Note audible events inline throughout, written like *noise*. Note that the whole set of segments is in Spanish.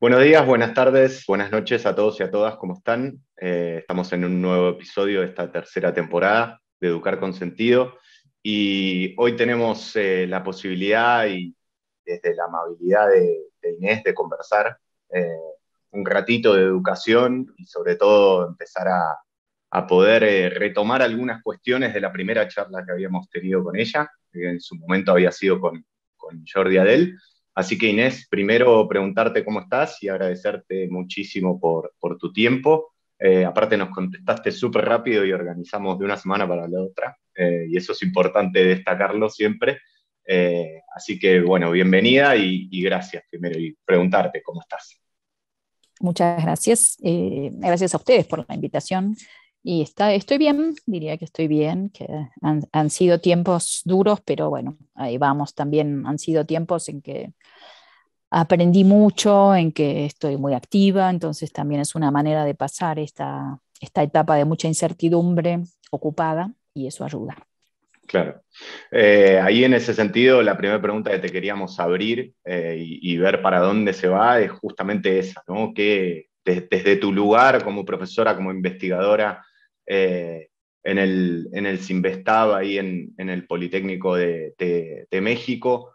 Buenos días, buenas tardes, buenas noches a todos y a todas, ¿cómo están? Eh, estamos en un nuevo episodio de esta tercera temporada de Educar con Sentido y hoy tenemos eh, la posibilidad y desde la amabilidad de, Inés de conversar eh, un ratito de educación y sobre todo empezar a, poder retomar algunas cuestiones de la primera charla que habíamos tenido con ella, que en su momento había sido con, con Jordi Adel. Así que Inés, primero preguntarte cómo estás y agradecerte muchísimo por, tu tiempo. Eh, aparte nos contestaste súper rápido y organizamos de una semana para la otra, eh, y eso es importante destacarlo siempre. Eh, así que bueno, bienvenida y, y, gracias primero y preguntarte cómo estás. Muchas gracias. gracias a ustedes por la invitación y está, estoy bien, diría que estoy bien, que han, sido tiempos duros, pero bueno, ahí vamos también, han sido tiempos en que aprendí mucho, en que estoy muy activa, entonces también es una manera de pasar esta, esta etapa de mucha incertidumbre ocupada y eso ayuda. Claro. Eh, ahí en ese sentido, la primera pregunta que te queríamos abrir eh, y, ver para dónde se va es justamente esa, ¿no? Que desde tu lugar como profesora, como investigadora, eh, en el, en el ahí en, el Politécnico de, de, México.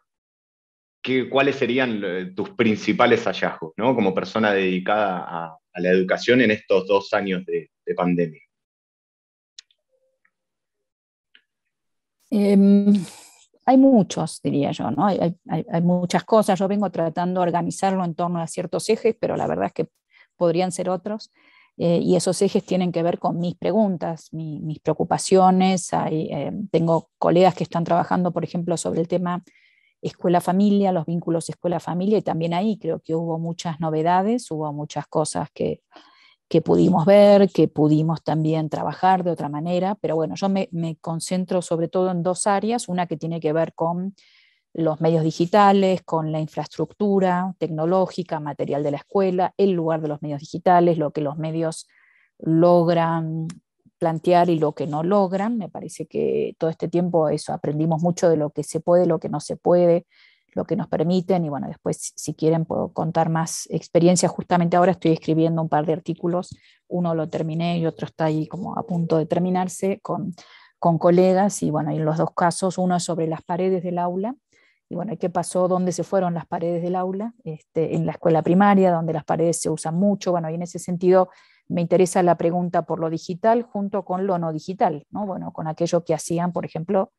¿Cuáles serían eh, tus principales hallazgos como persona dedicada a, la educación en estos dos años de, pandemia? Em, hay muchos, diría yo, hay, muchas cosas. Yo vengo tratando de organizarlo en torno a ciertos ejes, pero la verdad es que podrían ser otros. Eh, y esos ejes tienen que ver con mis preguntas, mis preocupaciones. Eh, tengo colegas que están trabajando, por ejemplo, sobre el tema escuela-familia, los vínculos escuela-familia, y también ahí creo que hubo muchas novedades, hubo muchas cosas que, que pudimos ver, que pudimos también trabajar de otra manera, pero bueno, yo me concentro sobre todo en dos áreas, una que tiene que ver con los medios digitales, con la infraestructura tecnológica, material de la escuela, el lugar de los medios digitales, lo que los medios logran plantear y lo que no logran. Me parece que todo este tiempo eso aprendimos mucho de lo que se puede, lo que no se puede, lo que nos permiten y bueno, después si quieren puedo contar más experiencias. Justamente ahora estoy escribiendo un par de artículos, uno lo terminé y otro está ahí como a punto de terminarse con, con colegas y bueno, en los dos casos, uno es sobre las paredes del aula y bueno, ¿qué pasó? ¿Dónde se fueron las paredes del aula? Este, en la escuela primaria, donde las paredes se usan mucho. Bueno, y en ese sentido me interesa la pregunta por lo digital junto con lo no digital, Bueno, con aquello que hacían, por ejemplo,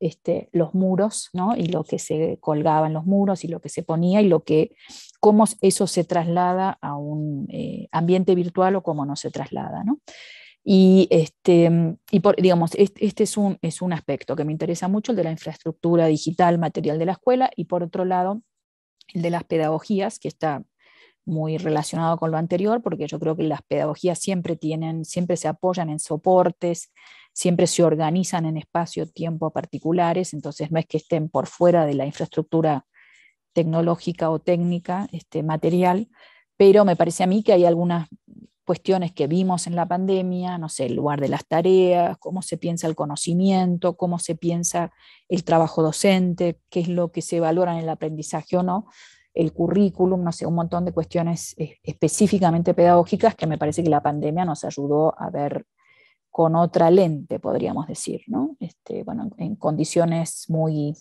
este, los muros, ¿no? Y lo que se colgaban en los muros y lo que se ponía y lo que, cómo eso se traslada a un eh, ambiente virtual o cómo no se traslada, ¿no? Y, este, mm, y digamos, este, es, un, es un aspecto que me interesa mucho, el de la infraestructura digital, material de la escuela, y por otro lado, el de las pedagogías, que está muy relacionado con lo anterior, porque yo creo que las pedagogías siempre tienen, siempre se apoyan en soportes, siempre se organizan en espacio-tiempo particulares, entonces no es que estén por fuera de la infraestructura tecnológica o técnica, este, material, pero me parece a mí que hay algunas cuestiones que vimos en la pandemia, no sé, el lugar de las tareas, cómo se piensa el conocimiento, cómo se piensa el trabajo docente, qué es lo que se valora en el aprendizaje o no, el currículum, no sé, un montón de cuestiones eh, específicamente pedagógicas que me parece que la pandemia nos ayudó a ver con otra lente, podríamos decir, ¿no? Este, bueno, en condiciones muy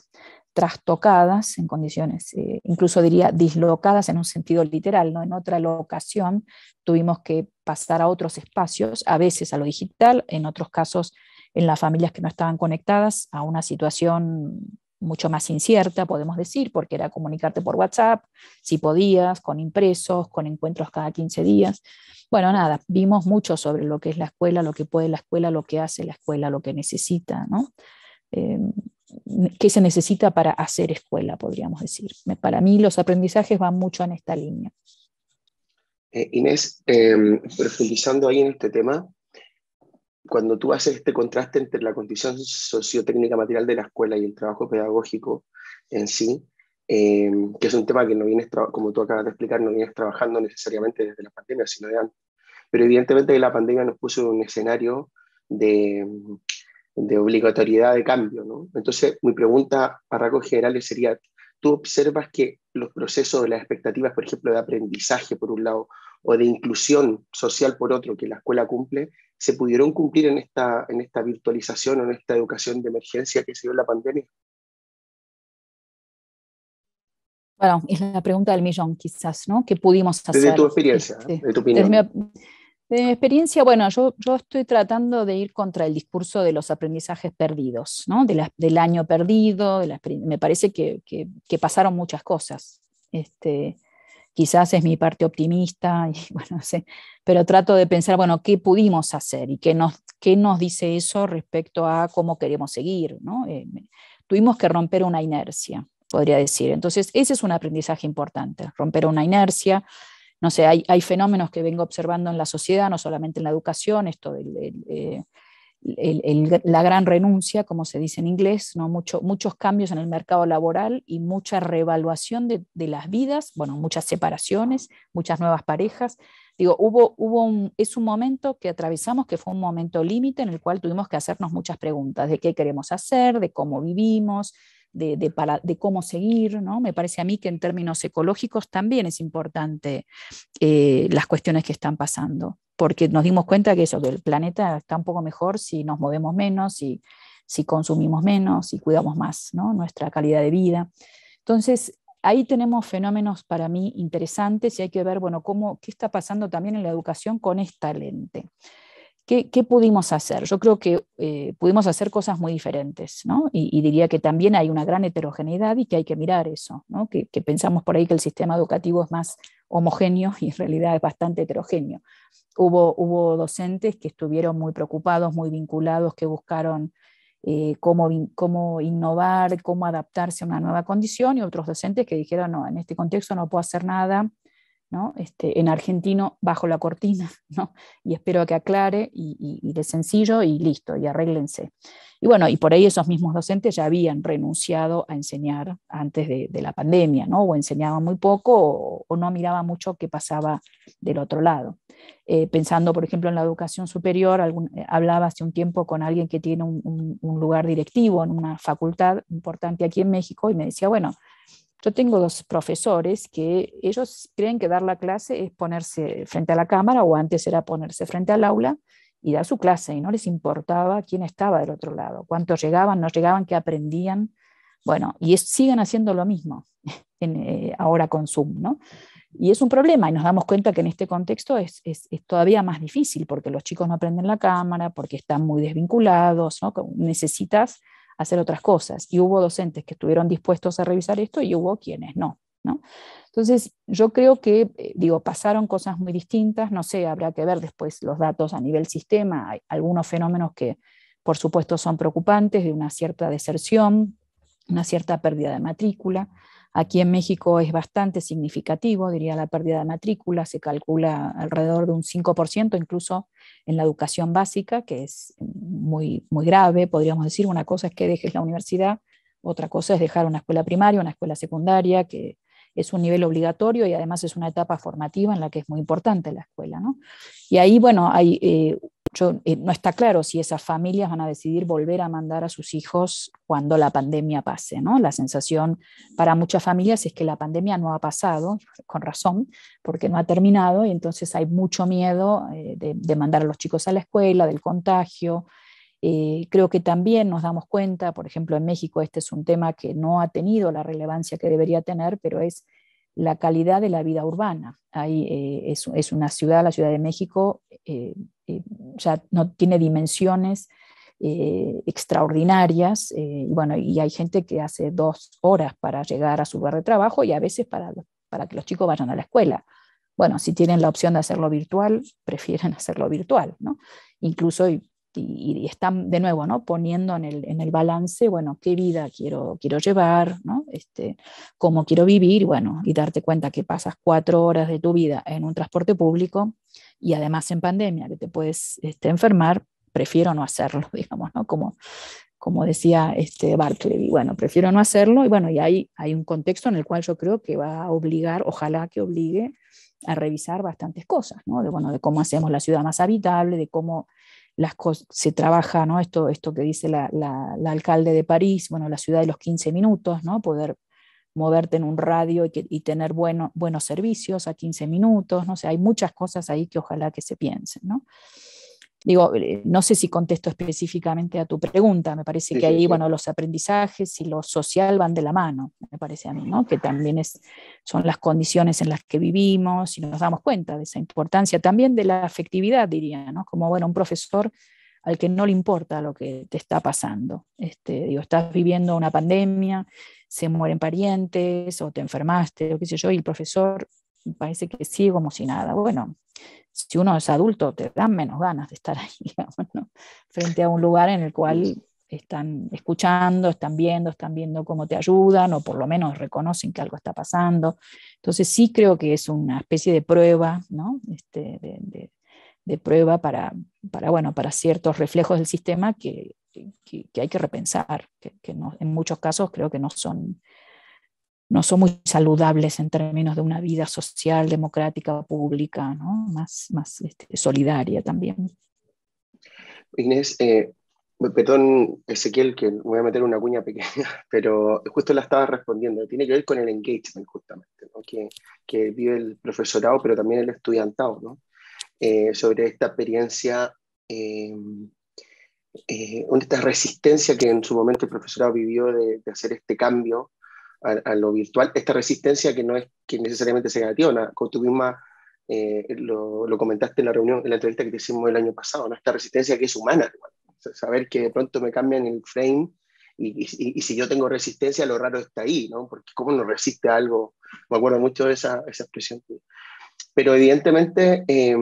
trastocadas en condiciones, eh, incluso diría dislocadas en un sentido literal, ¿no? En otra locación tuvimos que pasar a otros espacios, a veces a lo digital, en otros casos en las familias que no estaban conectadas a una situación mucho más incierta, podemos decir, porque era comunicarte por WhatsApp, si podías, con impresos, con encuentros cada 15 días. Bueno, nada, vimos mucho sobre lo que es la escuela, lo que puede la escuela, lo que hace la escuela, lo que necesita, ¿no? Em, ¿Qué se necesita para hacer escuela, podríamos decir. Para mí los aprendizajes van mucho en esta línea. Eh, Inés, em, profundizando ahí en este tema, cuando tú haces este contraste entre la condición sociotécnica material de la escuela y el trabajo pedagógico en sí, em, que es un tema que no vienes, como tú acabas de explicar, no vienes trabajando necesariamente desde la pandemia, sino de antes. Pero evidentemente la pandemia nos puso en un escenario de, de obligatoriedad de cambio. ¿no? Entonces, mi pregunta para rasgos generales sería, ¿tú observas que los procesos de las expectativas, por ejemplo, de aprendizaje por un lado, o de inclusión social por otro, que la escuela cumple, se pudieron cumplir en esta, en esta virtualización o en esta educación de emergencia que se dio en la pandemia? Bueno, es la pregunta del millón, quizás, ¿no? ¿Qué pudimos hacer? Desde tu experiencia, ¿eh? de tu opinión. De mi experiencia, bueno, yo, yo, estoy tratando de ir contra el discurso de los aprendizajes perdidos, ¿no? del año perdido, me parece que, pasaron muchas cosas. Este, quizás es mi parte optimista, *laughs* sé, pero trato de pensar, bueno, ¿qué pudimos hacer y qué nos, nos dice eso respecto a cómo queremos seguir? ¿no? Eh, tuvimos que romper una inercia, podría decir. Entonces, ese es un aprendizaje importante, romper una inercia no sé, hay, fenómenos que vengo observando en la sociedad, no solamente en la educación, esto de eh, la gran renuncia, como se dice en inglés, ¿no? muchos cambios en el mercado laboral y mucha reevaluación de, las vidas, bueno, muchas separaciones, muchas nuevas parejas. Digo, hubo, hubo es un momento que atravesamos que fue un momento límite en el cual tuvimos que hacernos muchas preguntas de qué queremos hacer, de cómo vivimos, de, cómo seguir, ¿no? Me parece a mí que en términos ecológicos también es importante eh, las cuestiones que están pasando, porque nos dimos cuenta que eso, que el planeta está un poco mejor si nos movemos menos, si, consumimos menos, si cuidamos más ¿no? nuestra calidad de vida. Entonces, ahí tenemos fenómenos para mí interesantes y hay que ver, bueno, cómo, qué está pasando también en la educación con esta lente. ¿Qué, pudimos hacer? Yo creo que eh, pudimos hacer cosas muy diferentes, ¿no? Y, diría que también hay una gran heterogeneidad y que hay que mirar eso, ¿no? Que, pensamos por ahí que el sistema educativo es más homogéneo y en realidad es bastante heterogéneo. Hubo, hubo docentes que estuvieron muy preocupados, muy vinculados, que buscaron eh, cómo, cómo innovar, cómo adaptarse a una nueva condición, y otros docentes que dijeron, no, en este contexto no puedo hacer nada, este, en argentino bajo la cortina, *laughs* ¿no? y espero que aclare y, de sencillo y listo, y arréglense. Y bueno, y por ahí esos mismos docentes ya habían renunciado a enseñar antes de, la pandemia, ¿no? o enseñaban muy poco o, no miraba mucho qué pasaba del otro lado. Eh, pensando, por ejemplo, en la educación superior, eh, hablaba hace un tiempo con alguien que tiene un, un lugar directivo en una facultad importante aquí en México y me decía, bueno, yo tengo dos profesores que ellos creen que dar la clase es ponerse frente a la cámara o antes era ponerse frente al aula y dar su clase y no les importaba quién estaba del otro lado, cuántos llegaban, no llegaban, qué aprendían. Bueno, y siguen haciendo lo mismo *laughs* en, eh, ahora con Zoom, ¿no? Y es un problema y nos damos cuenta que en este contexto es, es, todavía más difícil porque los chicos no aprenden la cámara, porque están muy desvinculados, ¿no? Necesitas hacer otras cosas. Y hubo docentes que estuvieron dispuestos a revisar esto y hubo quienes no. ¿no? Entonces, yo creo que, eh, digo, pasaron cosas muy distintas, no sé, habrá que ver después los datos a nivel sistema, hay algunos fenómenos que, por supuesto, son preocupantes, de una cierta deserción, una cierta pérdida de matrícula, Aquí en México es bastante significativo, diría la pérdida de matrícula, se calcula alrededor de un 5%, incluso en la educación básica, que es muy, muy grave, podríamos decir. Una cosa es que dejes la universidad, otra cosa es dejar una escuela primaria, una escuela secundaria, que es un nivel obligatorio y además es una etapa formativa en la que es muy importante la escuela. Y ahí, bueno, eh, eh, no está claro si esas familias van a decidir volver a mandar a sus hijos cuando la pandemia pase. ¿no? La sensación para muchas familias es que la pandemia no ha pasado, con razón, porque no ha terminado y entonces hay mucho miedo eh, de mandar a los chicos a la escuela, del contagio eh, creo que también nos damos cuenta, por ejemplo, en México este es un tema que no ha tenido la relevancia que debería tener, pero es la calidad de la vida urbana. Ahí eh, es, una ciudad, la Ciudad de México, ya eh, no tiene dimensiones extraordinarias, y bueno, y hay gente que hace dos horas para llegar a su lugar de trabajo y a veces para, para que los chicos vayan a la escuela bueno, si tienen la opción de hacerlo virtual, prefieren *laughs* hacerlo virtual, ¿no? Incluso y, están de nuevo ¿no? poniendo en el, balance, bueno, qué vida quiero, quiero llevar, ¿no? este, cómo quiero vivir, bueno, y darte cuenta que pasas cuatro horas de tu vida en un transporte público y además en pandemia, que te puedes este, enfermar, prefiero no hacerlo, *laughs* digamos, ¿no? Como, como decía este Barclay, bueno, prefiero no hacerlo, y bueno, y hay, hay un contexto en el cual yo creo que va a obligar, ojalá que obligue a revisar bastantes cosas, De, bueno, de cómo hacemos la ciudad más habitable, de cómo se trabaja ¿no? esto, esto que dice la, alcalde de París, bueno, la ciudad de los 15 minutos, ¿no? poder moverte en un radio y, tener buenos servicios a 15 minutos, no sé, hay muchas cosas ahí que ojalá que se piensen. Digo, eh, no sé si contesto específicamente a tu pregunta, me parece que ahí, bueno, los aprendizajes y lo social van de la mano, me parece a mí, ¿no? Que también es, son las condiciones en las que vivimos y nos damos cuenta de esa importancia, también de la afectividad, diría, ¿no? Como, bueno, un profesor al que no le importa lo que te está pasando. Este, digo, estás viviendo una pandemia, se mueren parientes o te enfermaste, o qué sé yo, y el profesor parece que sí como si nada. Bueno, si uno es adulto, te dan menos ganas de estar *laughs* ahí, frente a un lugar en el cual están escuchando, están viendo, están viendo cómo te ayudan o por lo menos reconocen que algo está pasando. Entonces sí creo que es una especie de prueba, este, de, prueba para, para, bueno, para ciertos reflejos del sistema que, hay que repensar, que, no, en muchos casos creo que no son no son muy saludables en términos de una vida social, democrática, pública, más, más este, solidaria también. Inés, eh, perdón Ezequiel, que voy a meter una cuña pequeña, *laughs* pero justo la estaba respondiendo, tiene que ver con el engagement justamente, que, que, vive el profesorado, pero también el estudiantado, eh, sobre esta experiencia, eh, esta resistencia que en su momento el profesorado vivió de hacer este cambio a, lo virtual, esta resistencia que no es que necesariamente sea negativa, ¿no? como tú misma eh, lo, comentaste en la reunión, en la entrevista que te hicimos el año pasado, ¿no? esta resistencia que es humana, saber que de pronto me cambian el frame y, si yo tengo resistencia, lo raro está ahí, ¿no? porque cómo no resiste algo, me acuerdo mucho de esa, expresión. Pero evidentemente... Eh,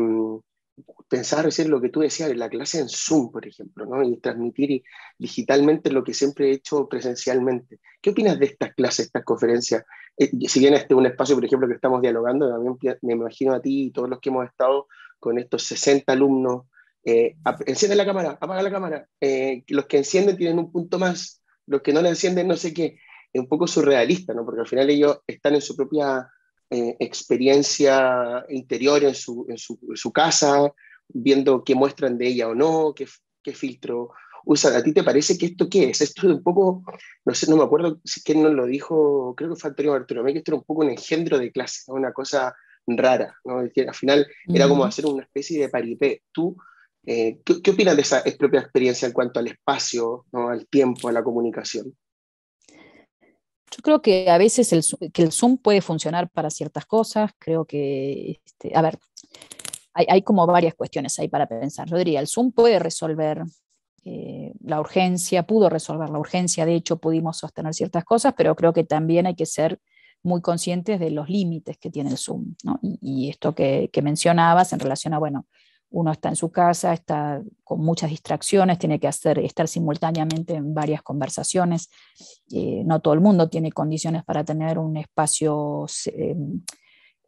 pensaba decir lo que tú decías, de la clase en Zoom, por ejemplo, ¿no? y transmitir digitalmente lo que siempre he hecho presencialmente. ¿Qué opinas de estas clases, estas conferencias? Eh, si bien este es un espacio, por ejemplo, que estamos dialogando, también me imagino a ti y todos los que hemos estado con estos 60 alumnos, eh, enciende la cámara, apaga la cámara, eh, los que encienden tienen un punto más, los que no la encienden no sé qué, es un poco surrealista, ¿no? porque al final ellos están en su propia eh, experiencia interior en su, casa, viendo qué muestran de ella o no, qué, filtro usan. ¿A ti te parece que esto qué es? Esto es un poco, no sé, no me acuerdo si quién nos lo dijo, creo que fue Antonio Bartolomé, que esto era un poco un engendro de clase, una cosa rara, ¿no? al final era como hacer una especie de paripé. ¿Tú eh, ¿qué, opinas de esa propia experiencia en cuanto al espacio, ¿no? al tiempo, a la comunicación? Yo creo que a veces el, que el Zoom puede funcionar para ciertas cosas. Creo que, este, a ver, hay, como varias cuestiones ahí para pensar. Yo diría, el Zoom puede resolver eh, la urgencia, pudo resolver la urgencia, de hecho pudimos sostener ciertas cosas, pero creo que también hay que ser muy conscientes de los límites que tiene el Zoom. ¿no? Y, esto que mencionabas en relación a, bueno, uno está en su casa, está con muchas distracciones, tiene que hacer, estar simultáneamente en varias conversaciones. Eh, no todo el mundo tiene condiciones para tener un espacio eh,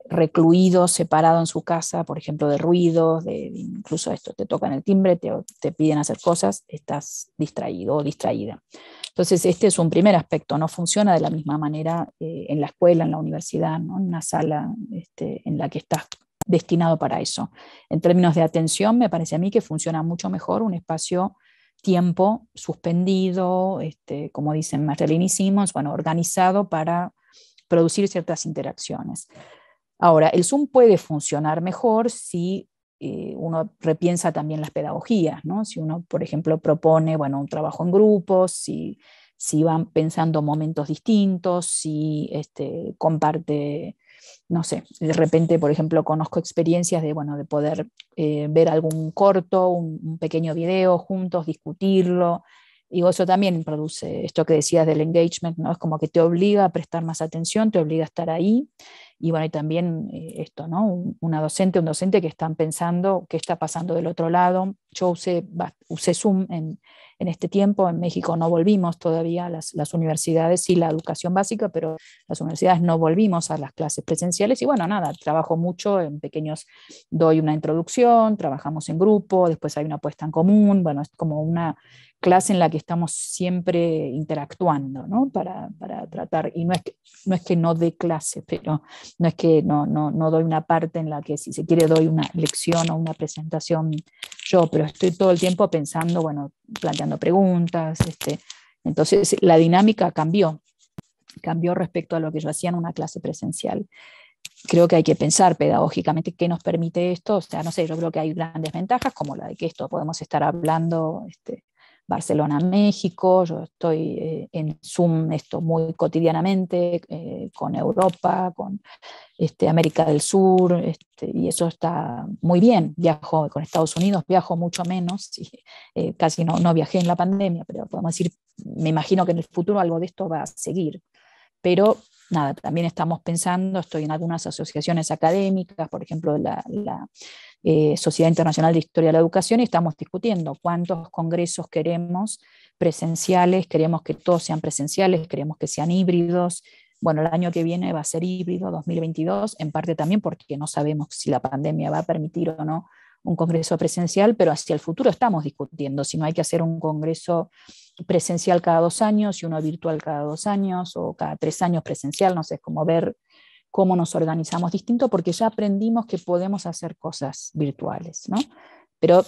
recluido, separado en su casa, por ejemplo, de ruidos, de, incluso esto, te tocan el timbre, te, te piden hacer cosas, estás distraído o distraída. Entonces, este es un primer aspecto, no funciona de la misma manera eh, en la escuela, en la universidad, en una sala este, en la que estás destinado para eso. En términos de atención, me parece a mí que funciona mucho mejor un espacio tiempo suspendido, este, como dicen Marcelin y Simons, bueno, organizado para producir ciertas interacciones. Ahora, el Zoom puede funcionar mejor si eh, uno repiensa también las pedagogías, ¿no? Si uno, por ejemplo, propone, bueno, un trabajo en grupos, si, van pensando momentos distintos, si este, comparte no sé, de repente, por ejemplo, conozco experiencias de, bueno, de poder eh, ver algún corto, un, pequeño video juntos, discutirlo. y eso también produce esto que decías del engagement, ¿no? Es como que te obliga a prestar más atención, te obliga a estar ahí. Y bueno, también eh, esto, ¿no? Una docente, un docente que están pensando qué está pasando del otro lado, yo usé, Zoom en, este tiempo, en México no volvimos todavía, a las universidades y la educación básica, pero las universidades no volvimos a las clases presenciales y bueno, nada, trabajo mucho en pequeños, doy una introducción, trabajamos en grupo, después hay una apuesta en común, bueno, es como una clase en la que estamos siempre interactuando, ¿no? Para, tratar, y no es, que, no es que no dé clase, pero no es que no, no, no doy una parte en la que si se quiere doy una lección o una presentación yo, pero estoy todo el tiempo pensando, bueno, planteando preguntas. Este, entonces, la dinámica cambió, cambió respecto a lo que yo hacía en una clase presencial. Creo que hay que pensar pedagógicamente qué nos permite esto. O sea, no sé, yo creo que hay grandes ventajas, como la de que esto podemos estar hablando este, Barcelona-México, yo estoy eh, en Zoom esto muy cotidianamente eh, con Europa, con este, América del Sur, este, y eso está muy bien. Viajo con Estados Unidos, viajo mucho menos, eh, casi no, no viajé en la pandemia, pero podemos decir, me imagino que en el futuro algo de esto va a seguir. Pero nada, también estamos pensando, estoy en algunas asociaciones académicas, por ejemplo, la eh, Sociedad Internacional de Historia de la Educación y estamos discutiendo cuántos congresos queremos presenciales, queremos que todos sean presenciales, queremos que sean híbridos. Bueno, el año que viene va a ser híbrido, 2022, en parte también porque no sabemos si la pandemia va a permitir o no un congreso presencial, pero hacia el futuro estamos discutiendo si no hay que hacer un congreso presencial cada dos años y uno virtual cada dos años o cada tres años presencial, no sé, es como ver cómo nos organizamos distinto, porque ya aprendimos que podemos hacer cosas virtuales, ¿no? Pero,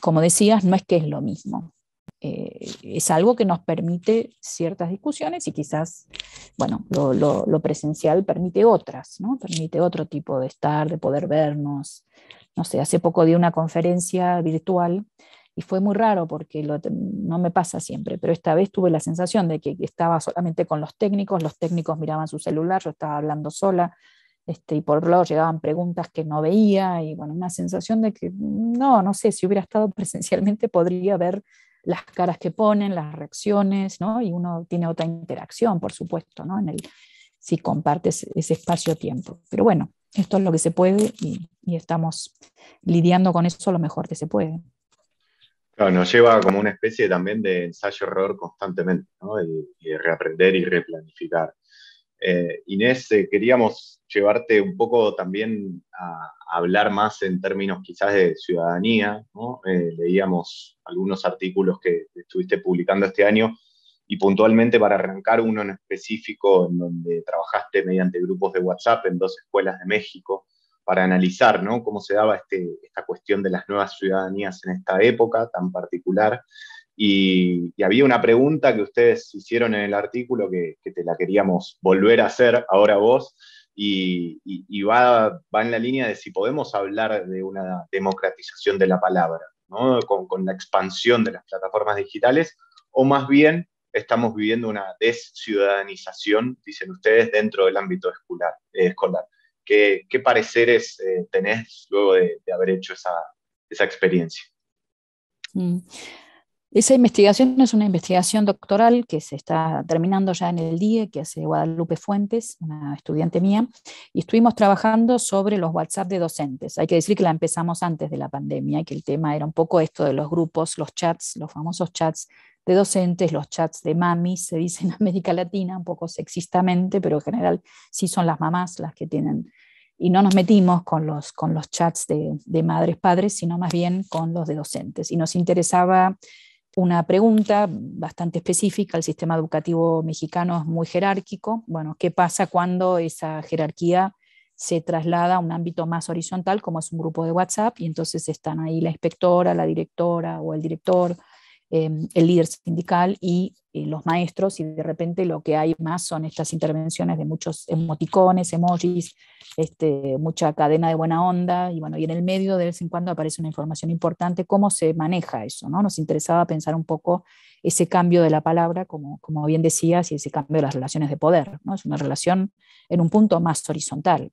como decías, no es que es lo mismo. Eh, es algo que nos permite ciertas discusiones y quizás, bueno, lo, presencial permite otras, ¿no? Permite otro tipo de estar, de poder vernos. No sé, hace poco di una conferencia virtual y fue muy raro porque no me pasa siempre, pero esta vez tuve la sensación de que estaba solamente con los técnicos, los técnicos miraban su celular, yo estaba hablando sola, este, y por lo llegaban preguntas que no veía, y bueno, una sensación de que no, no sé, si hubiera estado *laughs* presencialmente podría ver las caras que ponen, las reacciones, ¿no? Y uno tiene otra interacción, por supuesto, ¿no? En el, si compartes ese espacio-tiempo. Pero bueno, esto es lo que se puede y, y, estamos lidiando con eso lo mejor que se puede nos lleva como una especie también de ensayo-error constantemente, ¿no? reaprender y replanificar. Eh, Inés, eh, queríamos llevarte un poco también a, hablar más en términos quizás de ciudadanía, ¿no? Eh, leíamos algunos artículos que estuviste publicando este año y puntualmente para arrancar uno en específico en donde trabajaste mediante grupos de WhatsApp en dos escuelas de México para analizar cómo se daba este, esta cuestión de las nuevas ciudadanías en esta época tan particular. Y, había una pregunta que ustedes hicieron en el artículo que, te la queríamos volver a hacer ahora vos, y, va, en la línea de si podemos hablar de una democratización de la palabra, ¿no? con la expansión de las plataformas digitales, o más bien estamos viviendo una desciudadanización, dicen ustedes, dentro del ámbito eh, escolar. ¿Qué, pareceres eh, tenés luego de, haber hecho esa, experiencia? Mm. Esa investigación es una investigación doctoral que se está terminando ya en el día, e, que hace Guadalupe Fuentes, una estudiante mía, y estuvimos trabajando sobre los WhatsApp de docentes. Hay que decir que la empezamos antes de la pandemia, y que el tema era un poco esto de los grupos, los chats, los famosos chats de docentes, los chats de mamis, se dice en América Latina, un poco sexistamente, pero en general sí son las mamás las que tienen y no nos metimos con los, con los chats de, de madres, padres, sino más bien con los de docentes. Y nos interesaba una pregunta bastante específica. El sistema educativo mexicano es muy jerárquico. Bueno, ¿qué pasa cuando esa jerarquía se traslada a un ámbito más horizontal, como es un grupo de WhatsApp? Y entonces están ahí la inspectora, la directora o el director Em, el líder sindical y los maestros, y de repente lo que hay más son estas intervenciones de muchos emoticones, emojis, este, mucha cadena de buena onda, y bueno, y en el medio de vez en cuando aparece una información importante, cómo se maneja eso, ¿no? Nos interesaba pensar un poco ese cambio de la palabra, como, como bien decías, y ese cambio de las relaciones de poder, ¿no? Es una relación en un punto más horizontal.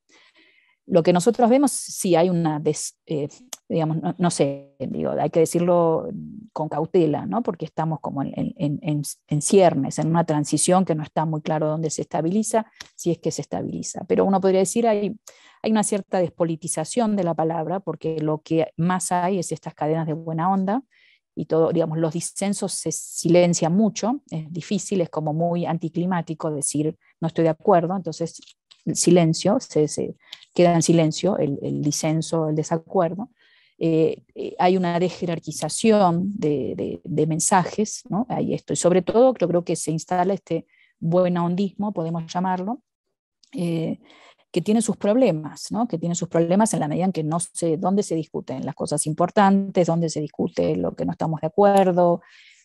Lo que nosotros vemos, sí hay una, eh, digamos, no, sé, digo, hay que decirlo con cautela, ¿no? porque estamos como en, ciernes, en una transición que no está muy claro dónde se estabiliza, si es que se estabiliza. Pero uno podría decir, hay, hay una cierta despolitización de la palabra, porque lo que más hay es estas cadenas de buena onda, y todo, digamos, los disensos se silencian mucho, es difícil, es como muy anticlimático decir no estoy de acuerdo, entonces silencio, se, queda en silencio el, disenso, el desacuerdo. Eh, eh, hay una desjerarquización de, mensajes, ¿no? esto. Y sobre todo, yo creo que se instala este buen podemos llamarlo, eh, que tiene sus problemas, ¿no? que tiene sus problemas en la medida en que no sé dónde se discuten las cosas importantes, dónde se discute lo que no estamos de acuerdo,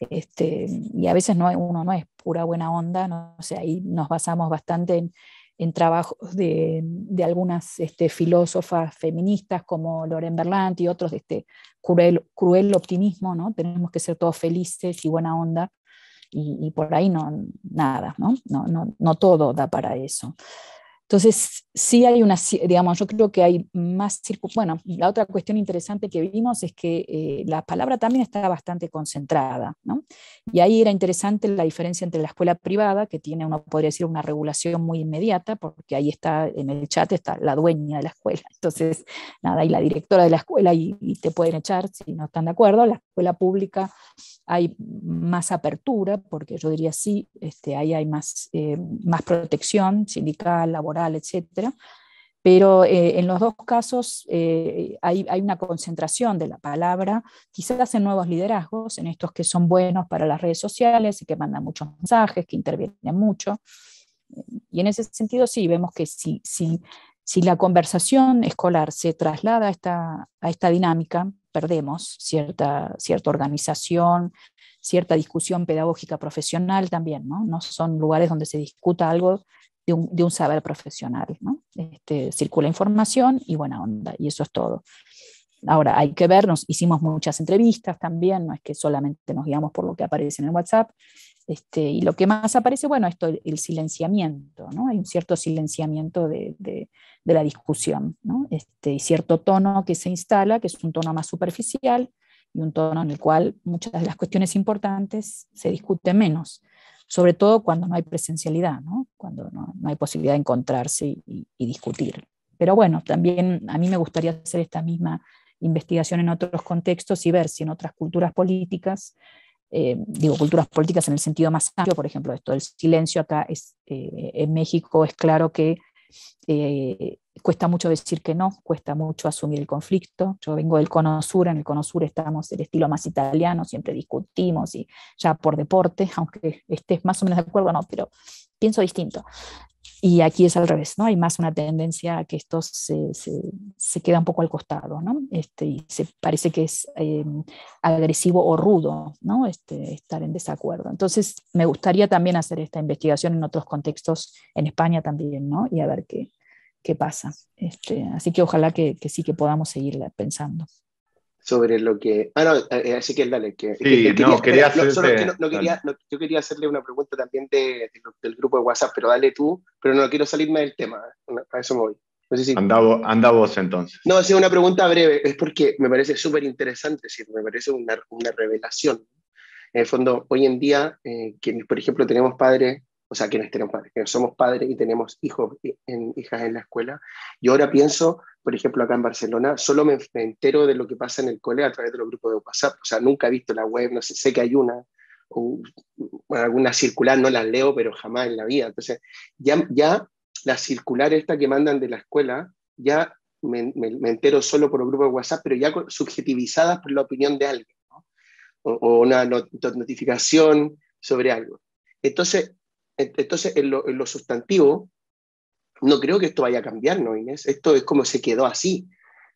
este, y a veces no, uno no es pura buena onda, ¿no? O ahí nos basamos bastante en, en trabajos de, de, algunas este, filósofas feministas como Loren Berlant y otros de este cruel, cruel optimismo, ¿no? Tenemos que ser todos felices y buena onda. Y, por ahí no, nada, ¿no? No, no, no todo da para eso. Entonces, sí hay una, digamos, yo creo que hay más Bueno, la otra cuestión interesante que vimos es que eh, la palabra también está bastante concentrada, ¿no? Y ahí era interesante la diferencia entre la escuela privada, que tiene, uno podría decir, una regulación muy inmediata, porque ahí está, en el chat está la dueña de la escuela, *laughs* entonces, nada, y la directora de la escuela, y, te pueden echar si no están de acuerdo. La escuela pública hay más apertura, porque yo diría sí, este, ahí hay más, eh, más protección sindical, laboral, etcétera. Pero eh, en los dos casos eh, hay, una concentración de la palabra, quizás en nuevos liderazgos, en estos que son buenos para las redes sociales y que mandan muchos mensajes, que intervienen mucho. Y en ese sentido sí, vemos que si, la conversación escolar se traslada a esta, dinámica, perdemos cierta, organización, cierta discusión pedagógica profesional también, No son lugares donde se discuta algo de un, saber profesional. ¿no? Este, circula información y buena onda, y eso es todo. Ahora, hay que ver, hicimos muchas entrevistas también, no es que solamente nos guiamos por lo que aparece en el WhatsApp, este, y lo que más aparece, bueno, esto, el, el silenciamiento, ¿no? Hay un cierto silenciamiento de, de, de la discusión, ¿no? Este, y cierto tono que se instala, que es un tono más superficial y un tono en el cual muchas de las cuestiones importantes se discuten menos sobre todo cuando no hay presencialidad, cuando no, hay posibilidad de encontrarse y, discutir. Pero bueno, también a mí me gustaría hacer esta misma investigación en otros contextos y ver si en otras culturas políticas eh, digo, culturas políticas en el sentido más amplio, por ejemplo, esto del silencio acá es, eh, en México es claro que eh, cuesta mucho decir que no, cuesta mucho asumir el conflicto. Yo vengo del Cono Sur, en el Cono Sur estamos el estilo más italiano, siempre discutimos y ya por deporte, *laughs* aunque estés más o menos de acuerdo, no, pero pienso distinto. Y aquí es al revés, ¿no? Hay más una tendencia a que esto se, se, queda un poco al costado, ¿no? Este, y se parece que es em, agresivo o rudo, ¿no? Este, estar en desacuerdo. Entonces, me gustaría también hacer esta investigación en otros contextos, en España también, ¿no? Y a ver qué, qué pasa. Este, así que ojalá que, que, sí que podamos seguir pensando. Sobre lo que. Ah, no, así eh, que dale. Que, sí, que, no, quería, hacerle, no, yo quería hacerle una pregunta también de, del grupo de WhatsApp, pero dale tú, pero no quiero salirme del tema. Eh, a eso me voy. anda, vos, entonces. No, es una pregunta breve, es porque me parece súper interesante, sí, me parece una, una, revelación. En el fondo, hoy en día, eh, que por ejemplo tenemos padres o sea, quienes tenemos padres, que somos padres y tenemos hijos, en, hijas en la escuela. Yo ahora pienso, por ejemplo, acá en Barcelona, solo me, entero de lo que pasa en el cole a través de los grupos de WhatsApp, o sea, nunca he visto la web, no sé, sé que hay una, o, alguna circular, no las leo, pero jamás en la vida. Entonces, ya, ya la circular esta que mandan de la escuela, ya me, entero solo por un grupo de WhatsApp, pero ya subjetivizadas por la opinión de alguien, o, una notificación sobre algo. Entonces, entonces, en lo, sustantivo, no creo que esto vaya a cambiar, ¿no, Inés? Esto es como se quedó así,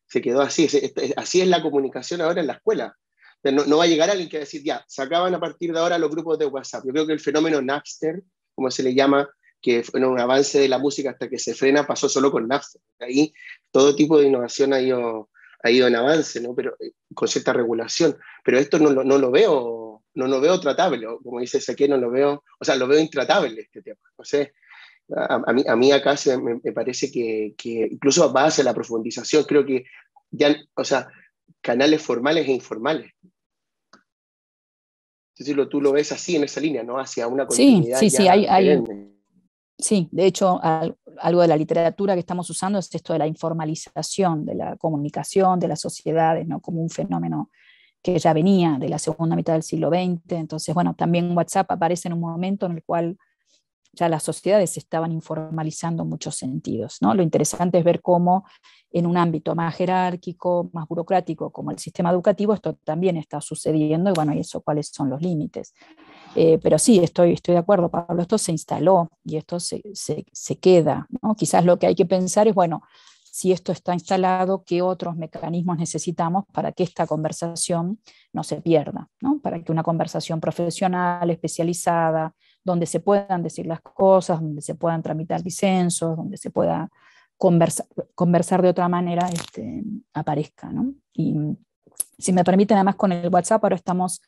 se quedó así, así es la comunicación ahora en la escuela. No, va a llegar alguien que va a decir, ya, se acaban a partir de ahora los grupos de WhatsApp. Yo creo que el fenómeno Napster, como se le llama, que fue un avance de la música hasta que se frena, pasó solo con Napster. Ahí todo tipo de innovación ha ido, ha ido en avance, ¿no? Pero eh, con cierta regulación. Pero esto no lo veo no lo veo tratable, como dice que no lo veo, o sea, lo veo intratable este tema. No sé, a, mí, a mí, acá me, parece que, incluso va hacia la profundización, creo que ya, o sea, canales formales e informales. decirlo tú lo ves así, en esa línea, ¿no? Hacia una continuidad. Sí, sí, sí, hay, sí, de hecho, algo de la literatura que estamos usando es esto de la informalización, de la comunicación, de las sociedades, ¿no? Como un fenómeno que ya venía de la segunda mitad del siglo XX. Entonces, bueno, también WhatsApp aparece en un momento en el cual ya las sociedades estaban informalizando muchos sentidos. ¿no? Lo interesante es ver cómo en un ámbito más jerárquico, más burocrático, como el sistema educativo, esto también está sucediendo y bueno, y eso cuáles son los límites. Eh, pero sí, estoy, estoy de acuerdo, Pablo, esto se instaló y esto se, queda. ¿no? Quizás lo que hay que pensar es, bueno, si esto está instalado, qué otros mecanismos necesitamos para que esta conversación no se pierda, ¿no? para que una conversación profesional, especializada, donde se puedan decir las cosas, donde se puedan tramitar disensos, donde se pueda conversar de otra manera, este, aparezca. ¿no? Y si me permiten, además con el WhatsApp, ahora estamos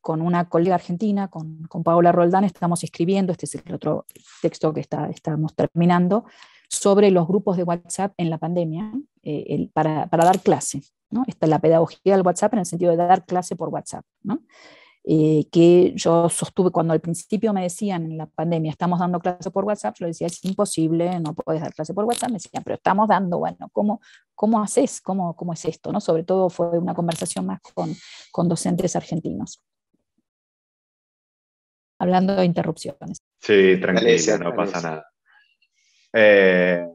con una colega argentina, con, con Paola Roldán, estamos escribiendo, este es el otro texto que está, estamos terminando, sobre los grupos de WhatsApp en la pandemia eh, para, dar clase. ¿no? Esta es la pedagogía del WhatsApp en el sentido de dar clase por WhatsApp, ¿no? Eh, que yo sostuve cuando al principio me decían en la pandemia, estamos dando clase por WhatsApp, yo decía, es imposible, no puedes dar clase por WhatsApp, me decían, pero estamos dando, bueno, ¿cómo, cómo haces? ¿Cómo, ¿Cómo es esto? ¿no? Sobre todo fue una conversación más con, docentes argentinos hablando de interrupciones. Sí, tranquila, no pasa nada. Eh,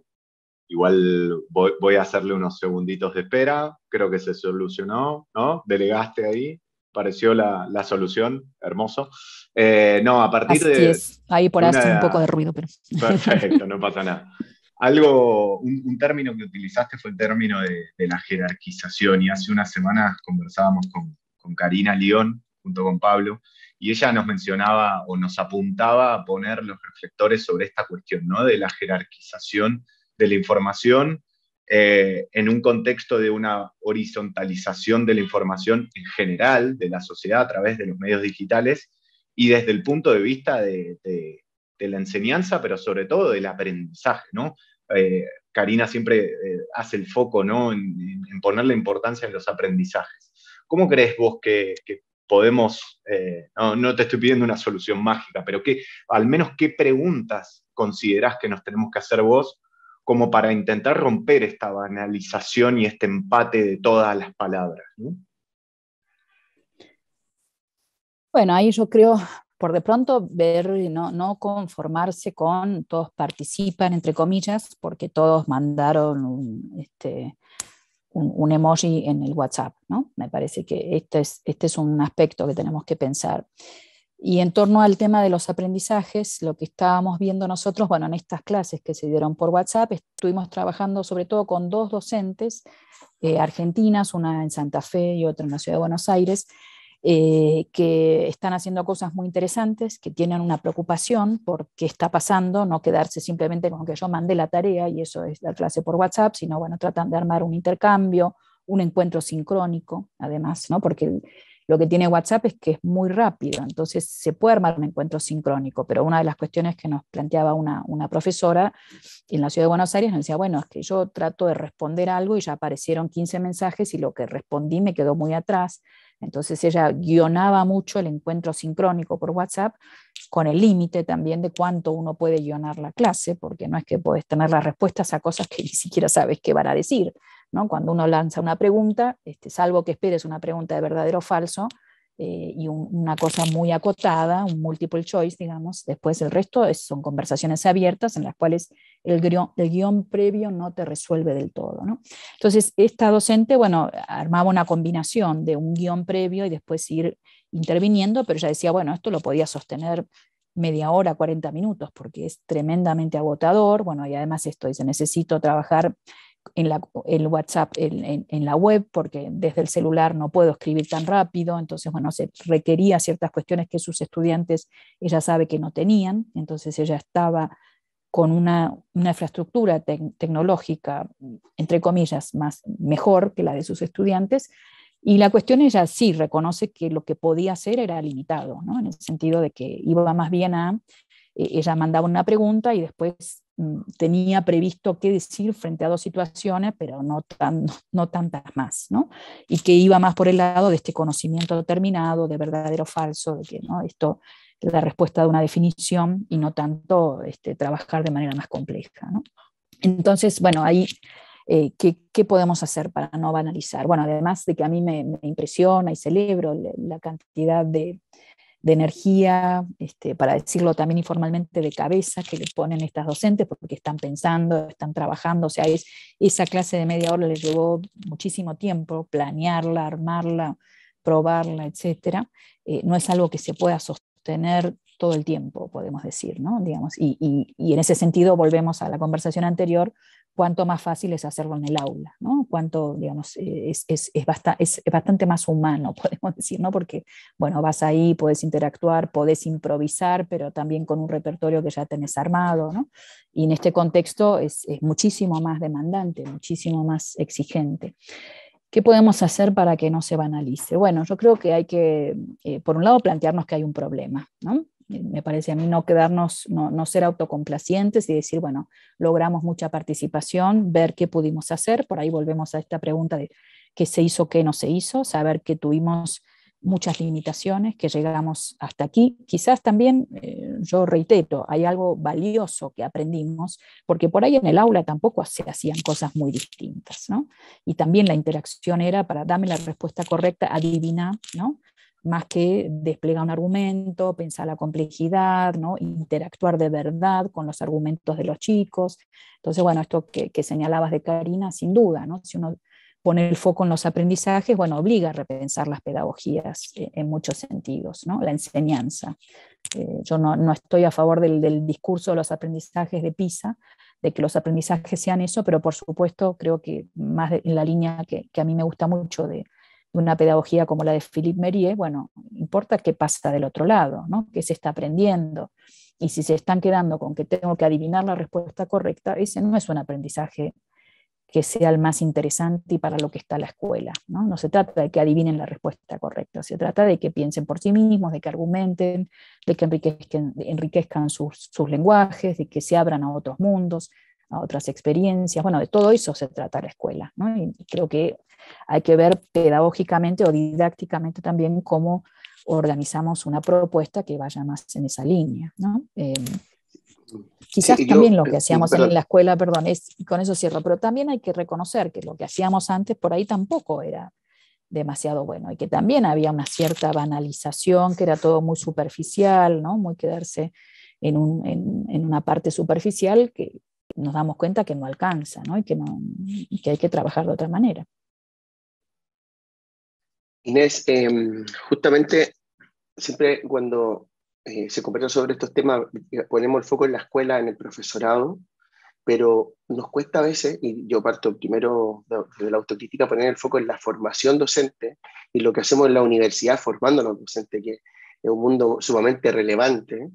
igual voy, a hacerle unos segunditos de espera, creo que se solucionó, ¿no? Delegaste ahí, pareció la, solución, hermoso. Eh, no, a partir Así de... Es. Ahí por ahí un poco de ruido, pero... Perfecto, no pasa nada. *laughs* Algo, un, término que utilizaste fue el término de, de, la jerarquización y hace unas semanas conversábamos con, con Karina León junto con Pablo y ella nos mencionaba o nos apuntaba a poner los reflectores sobre esta cuestión, ¿no? De la jerarquización de la información eh, en un contexto de una horizontalización de la información en general de la sociedad a través de los medios digitales y desde el punto de vista de, la enseñanza, pero sobre todo del aprendizaje, ¿no? Eh, Karina siempre eh, hace el foco ¿no? En, poner la importancia en los aprendizajes. ¿Cómo crees vos que podemos, eh, no, te estoy pidiendo una solución mágica, pero que, al menos qué preguntas considerás que nos tenemos que hacer vos como para intentar romper esta banalización y este empate de todas las palabras. Bueno, ahí yo creo, por de pronto, ver, no, no conformarse con todos participan, entre comillas, porque todos mandaron un, este, un, emoji en el WhatsApp. ¿no? Me parece que este, este es, un aspecto que tenemos que pensar. Y en torno al tema de los aprendizajes, lo que estábamos viendo nosotros, bueno, en estas clases que se dieron por WhatsApp, estuvimos trabajando sobre todo con dos docentes eh, argentinas, una en Santa Fe y otra en la Ciudad de Buenos Aires, eh, que están haciendo cosas muy interesantes, que tienen una preocupación por qué está pasando, no quedarse simplemente con que yo mandé la tarea y eso es la clase por WhatsApp, sino bueno, tratan de armar un intercambio, un encuentro sincrónico, además, ¿no? porque lo que tiene WhatsApp es que es muy rápido, entonces se puede armar un encuentro sincrónico, pero una de las cuestiones que nos planteaba una, una, profesora en la ciudad de Buenos Aires nos decía, bueno, es que yo trato de responder algo y ya aparecieron 15 mensajes y lo que respondí me quedó muy atrás. Entonces ella guionaba mucho el encuentro sincrónico por WhatsApp con el límite también de cuánto uno puede guionar la clase, porque no es que puedes tener las respuestas a cosas que *laughs* ni siquiera sabes qué van a decir. ¿no? Cuando uno lanza una pregunta, este, salvo que esperes una pregunta de verdadero o falso, eh, y una cosa muy acotada, un multiple choice, digamos. Después el resto son conversaciones abiertas en las cuales el guión, previo no te resuelve del todo. Entonces, esta docente, bueno, armaba una combinación de un guión previo y después ir interviniendo, pero ya decía, bueno, esto lo podía sostener media hora, 40 minutos, porque es tremendamente agotador, bueno, y además esto dice, necesito trabajar en la, el WhatsApp en, la web, porque desde el celular no puedo escribir tan rápido, entonces, bueno, se requería ciertas cuestiones que sus estudiantes, ella sabe que no tenían, entonces ella estaba con una, infraestructura tecnológica, entre comillas, más, mejor que la de sus estudiantes, y la cuestión ella sí reconoce que lo que podía hacer era limitado, ¿no? en el sentido de que iba más bien a, eh, ella mandaba una pregunta y después Mm, tenía previsto qué decir frente a dos situaciones, pero no, tan, *laughs* no, tantas más, ¿no? Y que iba más por el lado de este conocimiento determinado, de verdadero o falso, de que ¿no? esto es la respuesta de una definición y no tanto este, trabajar de manera más compleja, ¿no? Entonces, bueno, ahí, eh, ¿qué, ¿qué, podemos hacer para no banalizar? Bueno, además de que a mí me, impresiona y celebro la cantidad de de energía, este, para decirlo también informalmente, de cabeza que le ponen estas docentes porque están pensando, están trabajando, o sea, esa clase de media hora les llevó muchísimo tiempo planearla, armarla, probarla, etc. Eh, no es algo que se pueda sostener todo el tiempo, podemos decir, ¿no? y en ese sentido volvemos a la conversación anterior cuánto más fácil es hacerlo en el aula, ¿no? Cuánto, digamos, eh, es, es, es, bastante más humano, *laughs* podemos decir, ¿no? Porque, bueno, vas ahí, puedes interactuar, podés improvisar, pero también con un repertorio que ya tenés armado, ¿no? Y en este contexto es, muchísimo más demandante, muchísimo más exigente. ¿Qué podemos hacer para que no se banalice? Bueno, yo creo que hay que, eh, por un lado, plantearnos que hay un problema, ¿no? Eh, me parece a mí no quedarnos, no, no, ser autocomplacientes y decir, bueno, logramos mucha participación, ver qué pudimos hacer, por ahí volvemos a esta pregunta de qué se hizo, qué no se hizo, saber que tuvimos muchas limitaciones, que llegamos hasta aquí. Quizás también, eh, yo reitero, hay algo valioso que aprendimos, porque por ahí en el aula tampoco se hacían cosas muy distintas, ¿no? Y también la interacción era para darme la respuesta correcta, adivina, ¿no? más que desplegar un argumento, pensar la complejidad, ¿no? interactuar de verdad con los argumentos de los chicos. Entonces, bueno, esto que, que señalabas de Karina, sin duda, ¿no? si uno pone el foco en los aprendizajes, bueno, obliga a repensar las pedagogías eh, en muchos sentidos, ¿no? la enseñanza. Eh, yo no, no, estoy a favor del, del discurso de los aprendizajes de PISA, de que los aprendizajes sean eso, pero por supuesto creo que más en la línea que, que a mí me gusta mucho de, una pedagogía como la de Philippe Merier, bueno, importa qué pasa del otro lado, ¿no? qué se está aprendiendo. Y si se están quedando con que tengo que adivinar la respuesta correcta, ese no es un aprendizaje que sea el más interesante para lo que está la escuela. ¿no? no se trata de que adivinen la respuesta correcta, se trata de que piensen por sí mismos, de que argumenten, de que enriquezcan, sus, sus lenguajes, de que se abran a otros mundos, otras experiencias. Bueno, de todo eso se trata la escuela, ¿no? y, creo que hay que ver pedagógicamente o didácticamente también cómo organizamos una propuesta que vaya más en esa línea. ¿no? Em, quizás también lo que eh, hacíamos en la escuela, perdón, es, con eso cierro, pero también hay que reconocer que lo que hacíamos antes por ahí tampoco era demasiado bueno y que también había una cierta banalización, que era todo muy superficial, ¿no? muy quedarse en una parte superficial que, nos damos cuenta que no alcanza ¿no? Y, que que hay que trabajar de otra manera. Inés, em, justamente siempre cuando eh, se conversa sobre estos temas, eh, ponemos el foco en la escuela, en el profesorado, pero nos cuesta a veces, y yo parto primero de, de la autocrítica, poner el foco en la formación docente y lo que hacemos en la universidad formando a los docentes, que es un mundo sumamente relevante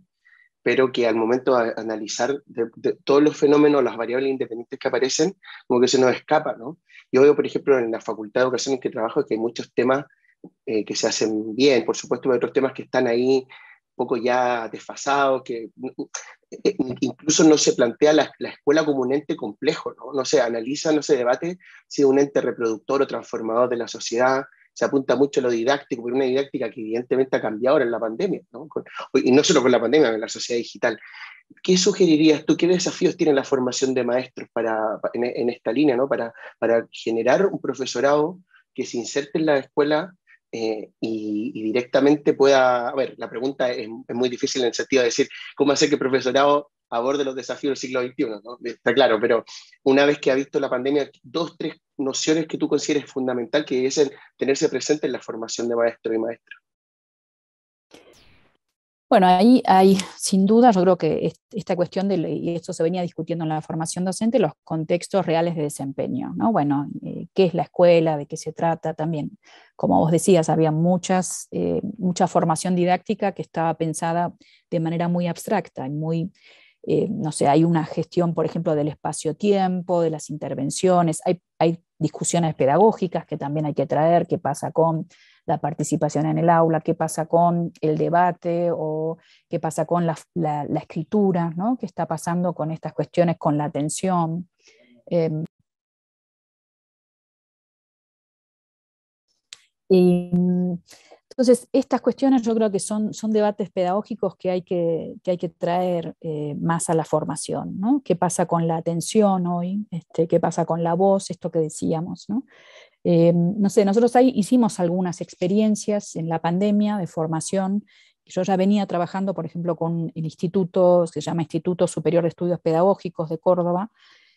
pero que al momento de analizar de, todos los fenómenos, las variables independientes que aparecen, como que se nos escapa, ¿no? Yo veo, por ejemplo, en la Facultad de Educación en que trabajo que hay muchos temas eh, que se hacen bien, por supuesto, hay otros temas que están ahí un poco ya desfasados, que mm, mm, eh, eh, incluso no se plantea la, la, escuela como un ente complejo, ¿no? No se analiza, no se debate si es un ente reproductor o transformador de la sociedad, se apunta mucho a lo didáctico, pero una didáctica que evidentemente ha cambiado ahora en la pandemia, y no solo con la pandemia, en la sociedad digital. ¿Qué sugerirías tú? ¿Qué desafíos tiene la formación de maestros para, en, esta línea, ¿no? para, para generar un profesorado que se inserte en la escuela eh, y, directamente pueda, a ver, la pregunta es, es, muy difícil en el sentido de decir, ¿cómo hacer que el profesorado de los desafíos del siglo XXI, ¿no? está claro, pero una vez que ha visto la pandemia, dos, tres nociones que tú consideres fundamental que debiesen tenerse presentes en la formación de maestro y maestra. Bueno, ahí hay, sin duda, yo creo que esta cuestión, de, y esto se venía discutiendo en la formación docente, los contextos reales de desempeño, ¿no? Bueno, eh, ¿qué es la escuela? ¿De qué se trata? También, como vos decías, había muchas, eh, mucha formación didáctica que estaba pensada de manera muy abstracta y muy eh, no sé, hay una gestión, por ejemplo, del espacio-tiempo, de las intervenciones, hay, discusiones pedagógicas que también hay que traer, qué pasa con la participación en el aula, qué pasa con el debate o qué pasa con la, escritura, ¿no? qué está pasando con estas cuestiones, con la atención. Em, y entonces, estas cuestiones yo creo que son, debates pedagógicos que hay que, traer eh, más a la formación, ¿no? ¿Qué pasa con la atención hoy? Este, ¿Qué pasa con la voz? Esto que decíamos, ¿no? Eh, no sé, nosotros ahí hicimos algunas experiencias en la pandemia de formación. Yo ya venía trabajando, por ejemplo, con el instituto, que se llama Instituto Superior de Estudios Pedagógicos de Córdoba,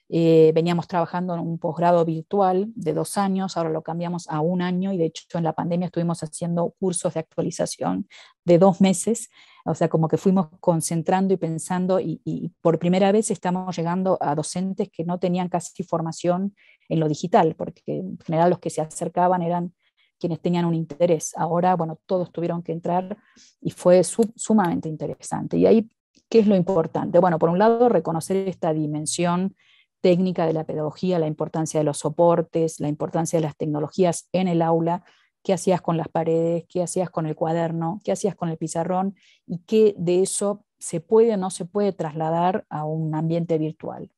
eh, veníamos trabajando en un posgrado virtual de dos años, ahora lo cambiamos a un año y de hecho en la pandemia estuvimos haciendo cursos de actualización de dos meses, o sea, como que fuimos concentrando y pensando y, por primera vez estamos llegando a docentes que no tenían casi formación en lo digital, porque en general los que se acercaban eran quienes tenían un interés. Ahora, bueno, todos tuvieron que entrar y fue sumamente interesante. Y ahí, ¿qué es lo importante? Bueno, por un lado, reconocer esta dimensión técnica de la pedagogía, la importancia de los soportes, la importancia de las tecnologías en el aula, qué hacías con las paredes, qué hacías con el cuaderno, qué hacías con el pizarrón y qué de eso se puede o no se puede trasladar a un ambiente virtual.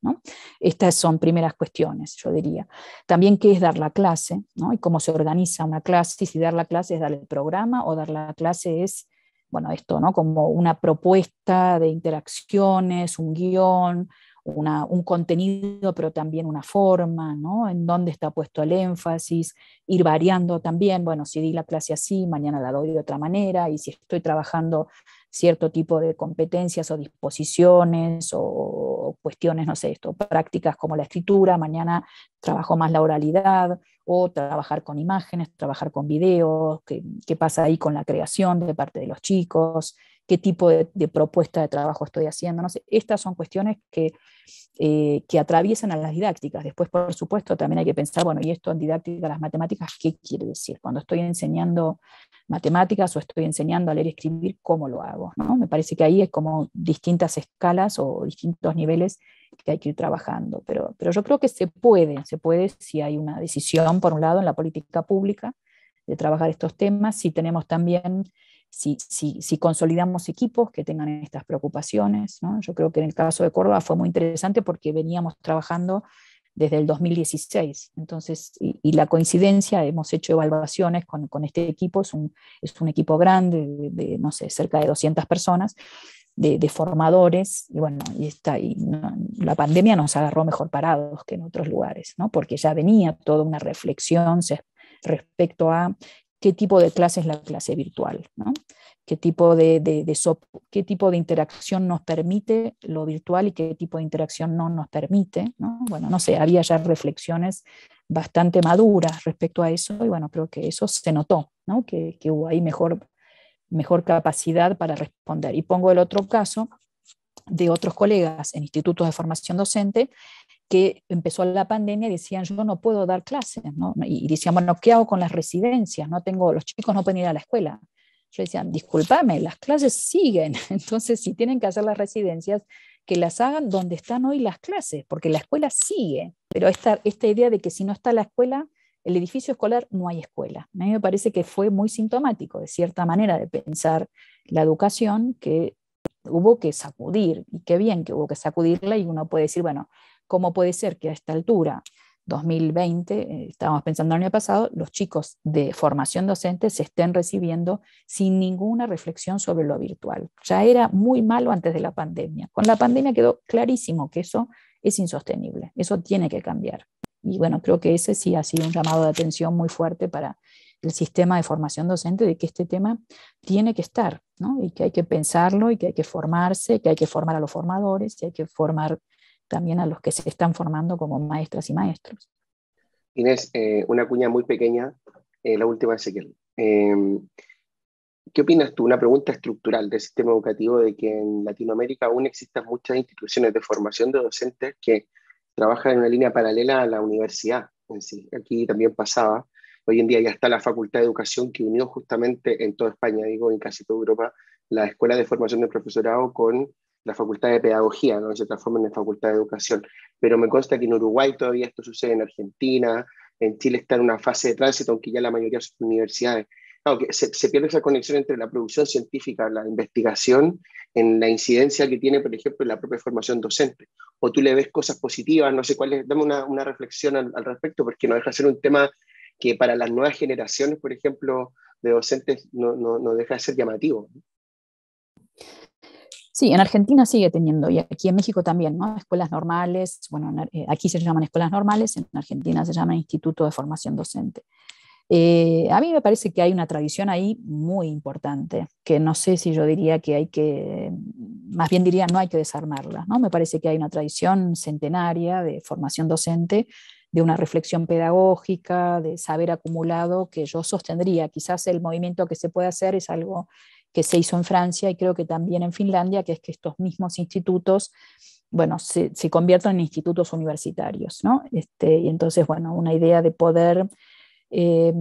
Estas son primeras cuestiones, yo diría. También qué es dar la clase ¿no? y cómo se organiza una clase, si dar la clase es dar el programa o dar la clase es, bueno, esto, ¿no? como una propuesta de interacciones, un guión, un contenido, pero también una forma, ¿no? En dónde está puesto el énfasis, ir variando también, bueno, si di la clase así, mañana la doy de otra manera, y si estoy trabajando cierto tipo de competencias o disposiciones o cuestiones, no sé, esto, prácticas como la escritura, mañana trabajo más la oralidad o trabajar con imágenes, trabajar con videos, qué, qué pasa ahí con la creación de parte de los chicos, qué tipo de, propuesta de trabajo estoy haciendo. No sé, estas son cuestiones que, eh, que atraviesan a las didácticas. Después, por supuesto, también hay que pensar, bueno, ¿y esto en didáctica, las matemáticas, qué quiere decir? Cuando estoy enseñando matemáticas o estoy enseñando a leer y escribir, ¿cómo lo hago? Me parece que ahí es como distintas escalas o distintos niveles que hay que ir trabajando. Pero, pero yo creo que se puede, se puede si hay una decisión, por un lado, en la política pública de trabajar estos temas, si tenemos también si, si, consolidamos equipos que tengan estas preocupaciones. Yo creo que en el caso de Córdoba fue muy interesante porque veníamos trabajando desde el 2016. Entonces, y, la coincidencia, hemos hecho evaluaciones con, este equipo, es un, es un equipo grande, de, no sé, cerca de 200 personas, de, formadores y bueno, y está, la pandemia nos agarró mejor parados que en otros lugares, ¿no? porque ya venía toda una reflexión respecto a qué tipo de clase es la clase virtual, qué, tipo de, qué tipo de interacción nos permite lo virtual y qué tipo de interacción no nos permite. Bueno, no sé, había ya reflexiones bastante maduras respecto a eso y bueno, creo que eso se notó, ¿no? que, que hubo ahí mejor, mejor capacidad para responder. Y pongo el otro caso de otros colegas en institutos de formación docente que empezó la pandemia decían, yo no puedo dar clases, Y decían, bueno, ¿qué hago con las residencias? No tengo, los chicos no pueden ir a la escuela. Yo decía, discúlpame, las clases siguen, *laughs* entonces si tienen que hacer las residencias, que las hagan donde están hoy las clases, porque la escuela sigue. Pero esta, esta idea de que si no está la escuela, el edificio escolar, no hay escuela. A mí me parece que fue muy sintomático, de cierta manera, de pensar la educación que hubo que sacudir, y qué bien que hubo que sacudirla, y uno puede decir, bueno, ¿Cómo puede ser que a esta altura, 2020, eh, estábamos pensando el año pasado, los chicos de formación docente se estén recibiendo sin ninguna reflexión sobre lo virtual? Ya era muy malo antes de la pandemia. Con la pandemia quedó clarísimo que eso es insostenible, eso tiene que cambiar. Y bueno, creo que ese sí ha sido un llamado de atención muy fuerte para el sistema de formación docente de que este tema tiene que estar, Y que hay que pensarlo y que hay que formarse, que hay que formar a los formadores, y hay que formar también a los que se están formando como maestras y maestros. Inés, eh, una cuña muy pequeña, eh, la última de seguir. Em, ¿Qué opinas tú? Una pregunta estructural del sistema educativo de que en Latinoamérica aún existan muchas instituciones de formación de docentes que trabajan en una línea paralela a la universidad en sí. Aquí también pasaba. Hoy en día ya está la Facultad de Educación que unió justamente en toda España, digo, en casi toda Europa, la Escuela de Formación del Profesorado con la facultad de pedagogía, ¿no? se transforman en facultad de educación. Pero me consta que en Uruguay todavía esto sucede, en Argentina, en Chile está en una fase de tránsito, aunque ya la mayoría son universidades. Aunque se, pierde esa conexión entre la producción científica, la investigación, en la incidencia que tiene, por ejemplo, en la propia formación docente. O tú le ves cosas positivas, no sé cuáles, es, dame una, reflexión al, respecto, porque no deja de ser un tema que para las nuevas generaciones, por ejemplo, de docentes, no, no, no deja de ser llamativo. Sí, en Argentina sigue teniendo, y aquí en México también, ¿no? Escuelas normales, bueno, eh, aquí se llaman escuelas normales, en Argentina se llama Instituto de Formación Docente. Eh, a mí me parece que hay una tradición ahí muy importante, que no sé si yo diría que hay que, más bien diría no hay que desarmarla, ¿no? Me parece que hay una tradición centenaria de formación docente, de una reflexión pedagógica, de saber acumulado que yo sostendría. Quizás el movimiento que se puede hacer es algo que se hizo en Francia y creo que también en Finlandia, que es que estos mismos institutos, bueno, se, conviertan en institutos universitarios, Este, y entonces, bueno, una idea de poder, eh,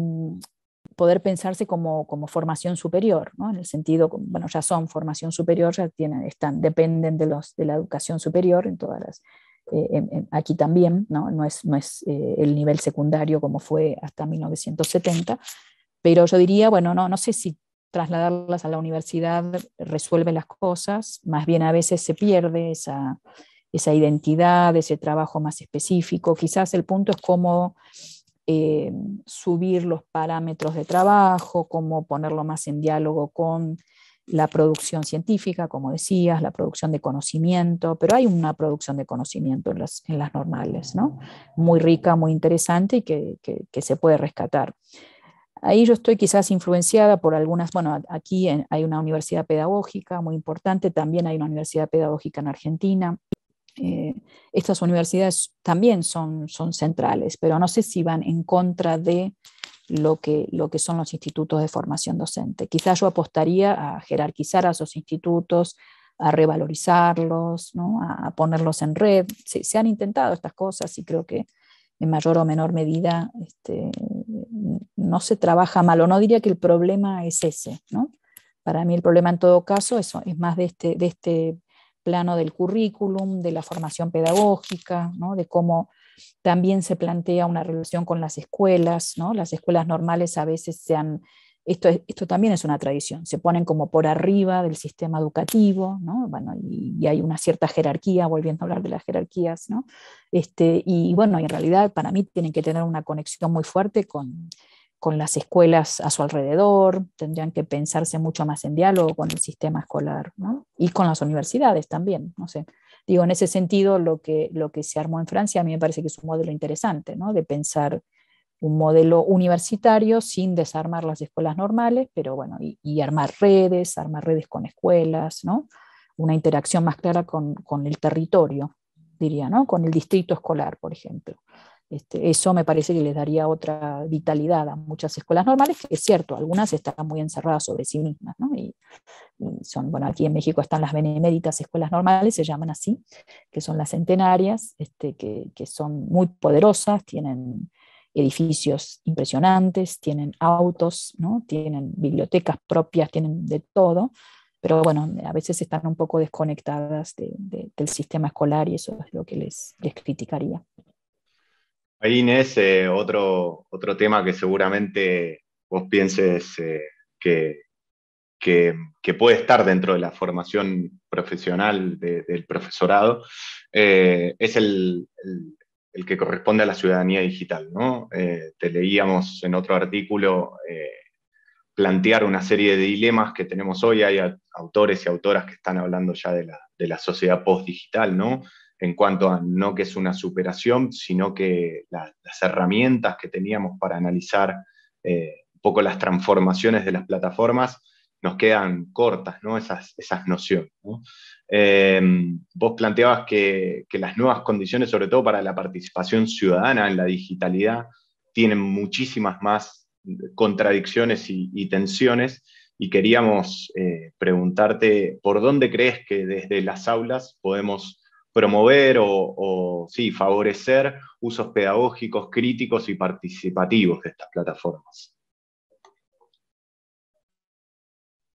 poder pensarse como, como formación superior, En el sentido, bueno, ya son formación superior, ya tienen, están, dependen de, los, de la educación superior en todas eh, aquí también, ¿no? es, no es eh, el nivel secundario como fue hasta 1970, pero yo diría, bueno, no, no sé si trasladarlas a la universidad resuelve las cosas, más bien a veces se pierde esa, identidad, ese trabajo más específico. Quizás el punto es cómo eh, subir los parámetros de trabajo, cómo ponerlo más en diálogo con la producción científica, como decías, la producción de conocimiento, pero hay una producción de conocimiento en las, normales, ¿no? Muy rica, muy interesante y que se puede rescatar. Ahí yo estoy quizás influenciada por algunas, bueno, aquí hay una universidad pedagógica muy importante, también hay una universidad pedagógica en Argentina. Eh, estas universidades también son, son centrales, pero no sé si van en contra de lo que, lo que son los institutos de formación docente. Quizás yo apostaría a jerarquizar a esos institutos, a revalorizarlos, ¿no? a, ponerlos en red. Se, se, han intentado estas cosas y creo que en mayor o menor medida este, no se trabaja mal, o no diría que el problema es ese, ¿no? Para mí el problema en todo caso es, es más de este, de este plano del currículum, de la formación pedagógica, de cómo también se plantea una relación con las escuelas, ¿no? Las escuelas normales a veces sean, esto, esto también es una tradición, se ponen como por arriba del sistema educativo, y, hay una cierta jerarquía, volviendo a hablar de las jerarquías, ¿no? Este, y bueno, en realidad para mí tienen que tener una conexión muy fuerte con con las escuelas a su alrededor, tendrían que pensarse mucho más en diálogo con el sistema escolar y con las universidades también. No sé. Digo, en ese sentido, lo que, lo que se armó en Francia a mí me parece que es un modelo interesante, ¿no? de pensar un modelo universitario sin desarmar las escuelas normales, pero bueno, y, armar redes, armar redes con escuelas, ¿no? una interacción más clara con, el territorio, diría, con el distrito escolar, por ejemplo. Este, eso me parece que les daría otra vitalidad a muchas escuelas normales, que es cierto, algunas están muy encerradas sobre sí mismas, Y, son, bueno, aquí en México están las beneméritas escuelas normales, se llaman así, que son las centenarias, este, que, son muy poderosas, tienen edificios impresionantes, tienen autos, ¿no? tienen bibliotecas propias, tienen de todo, pero bueno, a veces están un poco desconectadas del sistema escolar y eso es lo que les criticaría. Ahí Inés, eh, otro, otro tema que seguramente vos pienses eh, que, que, puede estar dentro de la formación profesional del profesorado, eh, es el, que corresponde a la ciudadanía digital. ¿no? te leíamos en otro artículo plantear una serie de dilemas que tenemos hoy. Hay autores y autoras que están hablando ya de la, de la sociedad post-digital, ¿no? en cuanto a no que es una superación, sino que las herramientas que teníamos para analizar eh, un poco las transformaciones de las plataformas nos quedan cortas, ¿no? Esas, esas nociones. Eh, vos planteabas que, las nuevas condiciones, sobre todo para la participación ciudadana en la digitalidad, tienen muchísimas más contradicciones y, tensiones, y queríamos eh, preguntarte por dónde crees que desde las aulas podemos promover o, favorecer usos pedagógicos, críticos y participativos de estas plataformas.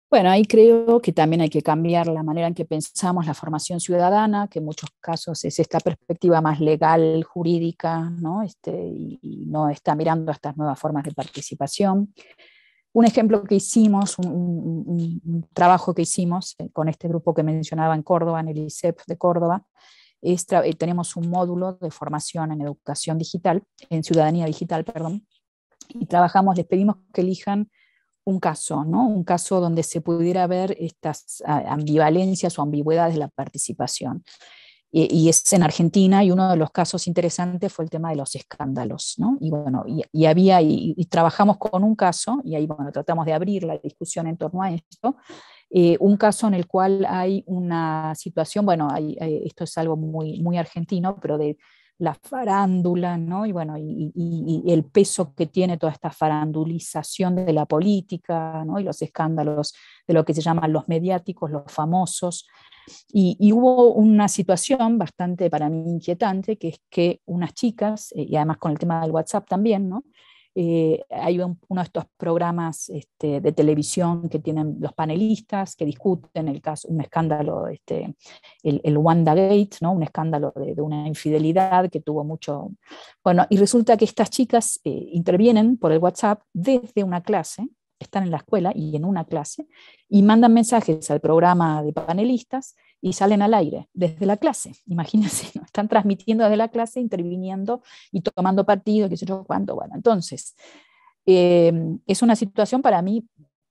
Bueno, ahí creo que también hay que cambiar la manera en que pensamos la formación ciudadana, que en muchos casos es esta perspectiva más legal, jurídica, ¿no? Este, y, y, no está mirando a estas nuevas formas de participación. Un ejemplo que hicimos, un, trabajo que hicimos eh, con este grupo que mencionaba en Córdoba, en el ISEP de Córdoba, eh, tenemos un módulo de formación en educación digital, en ciudadanía digital, perdón, y trabajamos, les pedimos que elijan un caso, ¿no? Un caso donde se pudiera ver estas ah, ambivalencias o ambigüedades de la participación. Eh, y, es en Argentina, y uno de los casos interesantes fue el tema de los escándalos, ¿no? Y bueno, y, había, y, trabajamos con un caso, y ahí, bueno, tratamos de abrir la discusión en torno a esto, eh, un caso en el cual hay una situación, bueno, eh, esto es algo muy, muy argentino, pero de la farándula, ¿no? Y bueno, y, el peso que tiene toda esta farandulización de la política, ¿no? Y los escándalos de lo que se llaman los mediáticos, los famosos. Y, y, hubo una situación bastante para mí inquietante, que es que unas chicas, eh, y además con el tema del WhatsApp también, ¿no? Eh, hay uno de estos programas este, de televisión que tienen los panelistas que discuten el caso, un escándalo, este, el, Wanda Gate, ¿no? un escándalo de, una infidelidad que tuvo mucho. Bueno, y resulta que estas chicas eh, intervienen por el WhatsApp desde una clase están en la escuela y en una clase y mandan mensajes al programa de panelistas y salen al aire desde la clase. *laughs* Imagínense, están transmitiendo desde la clase, interviniendo y tomando partido, qué sé yo cuánto. Bueno, entonces, eh, es una situación para mí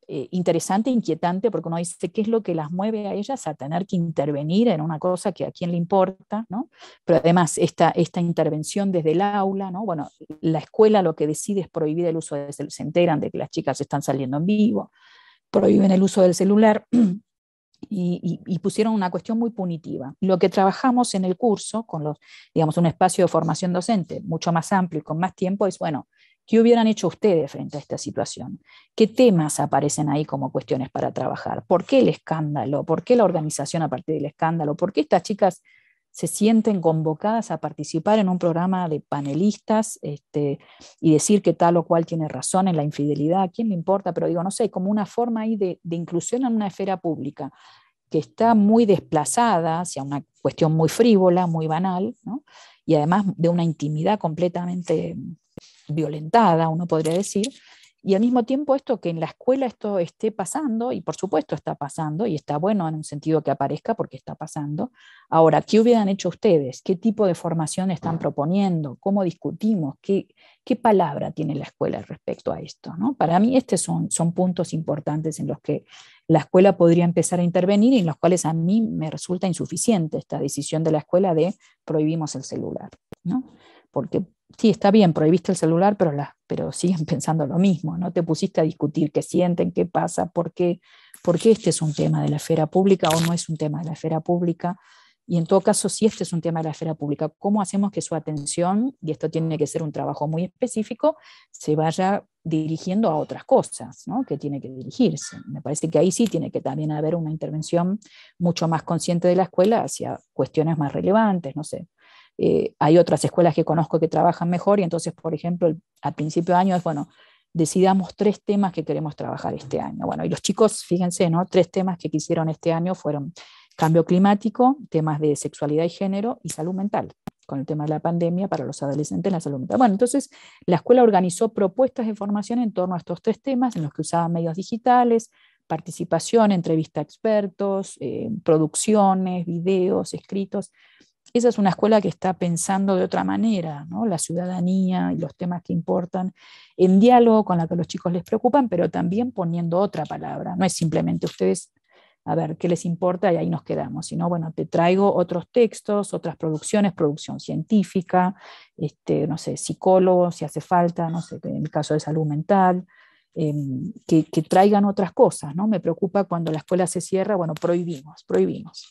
eh, interesante, inquietante, porque uno dice qué es lo que las mueve a ellas a tener que intervenir en una cosa que a quién le importa, ¿no? Pero además esta, esta intervención desde el aula, ¿no? Bueno, la escuela lo que decide es prohibir el uso del celular, se enteran de que las chicas están saliendo en vivo, prohíben el uso del celular. *clears throat* Y, y, pusieron una cuestión muy punitiva. Lo que trabajamos en el curso, con los, digamos, un espacio de formación docente mucho más amplio y con más tiempo, es, bueno, ¿Qué hubieran hecho ustedes frente a esta situación? ¿Qué temas aparecen ahí como cuestiones para trabajar? ¿Por qué el escándalo? ¿Por qué la organización a partir del escándalo? ¿Por qué estas chicas se sienten convocadas a participar en un programa de panelistas este, y decir que tal o cual tiene razón en la infidelidad? ¿A quién le importa? Pero digo, no sé, como una forma ahí de, inclusión en una esfera pública que está muy desplazada hacia una cuestión muy frívola, muy banal, y además de una intimidad completamente violentada, uno podría decir, y al mismo tiempo esto que en la escuela esto esté pasando, y por supuesto está pasando, y está bueno en un sentido que aparezca porque está pasando. Ahora, ¿qué hubieran hecho ustedes? ¿Qué tipo de formación están proponiendo? ¿Cómo discutimos? ¿Qué, qué palabra tiene la escuela respecto a esto? ¿no? Para mí estos son, son puntos importantes en los que la escuela podría empezar a intervenir y en los cuales a mí me resulta insuficiente esta decisión de la escuela de prohibimos el celular. ¿no? Porque sí, está bien, prohibiste el celular, pero, pero siguen *laughs* pensando lo mismo, ¿no? Te pusiste a discutir qué sienten, qué pasa, por qué, este es un tema de la esfera pública o no es un tema de la esfera pública. Y en todo caso, si este es un tema de la esfera pública, ¿cómo hacemos que su atención, y esto tiene que ser un trabajo muy específico, se vaya dirigiendo a otras cosas, ¿no? Que tiene que dirigirse. Me parece que ahí sí tiene que también haber una intervención mucho más consciente de la escuela hacia cuestiones más relevantes, no sé, eh, hay otras escuelas que conozco que trabajan mejor y entonces, por ejemplo, al principio de año es, bueno, decidamos tres temas que queremos trabajar este año. Bueno, y los chicos, fíjense, ¿no? Tres temas que quisieron este año fueron cambio climático, temas de sexualidad y género y salud mental, con el tema de la pandemia para los adolescentes en la salud mental. Bueno, entonces la escuela organizó propuestas de formación en torno a estos tres temas en los que usaban medios digitales, participación, entrevista a expertos, eh, producciones, videos, escritos esa es una escuela que está pensando de otra manera, ¿no? la ciudadanía y los temas que importan, en diálogo con la que los chicos les preocupan, pero también poniendo otra palabra. No es simplemente ustedes a ver qué les importa y ahí nos quedamos, sino bueno, te traigo otros textos, otras producciones, producción científica, este, no sé, psicólogo si hace falta, no sé, en el caso de salud mental, em, que, traigan otras cosas, ¿no? Me preocupa cuando la escuela se cierra, bueno, prohibimos, prohibimos,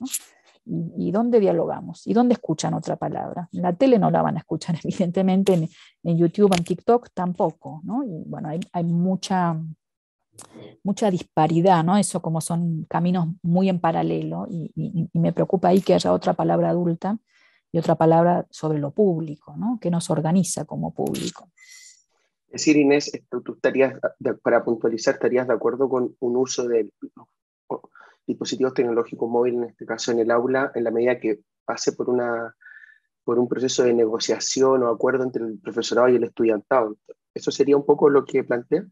y, dónde dialogamos y dónde escuchan otra palabra. En la tele no la van a escuchar, *laughs* evidentemente, en, YouTube, en TikTok tampoco, bueno, hay, mucha, mucha disparidad, ¿no? Eso como son caminos muy en paralelo y, me preocupa ahí que haya otra palabra adulta y otra palabra sobre lo público, Que nos organiza como público. Es decir, Inés, eh, tú estarías, para puntualizar, estarías de acuerdo con un uso del dispositivos tecnológicos móviles, en este caso en el aula, en la medida que pase por, una, por un proceso de negociación o acuerdo entre el profesorado y el estudiantado. ¿Eso sería un poco lo que planteas?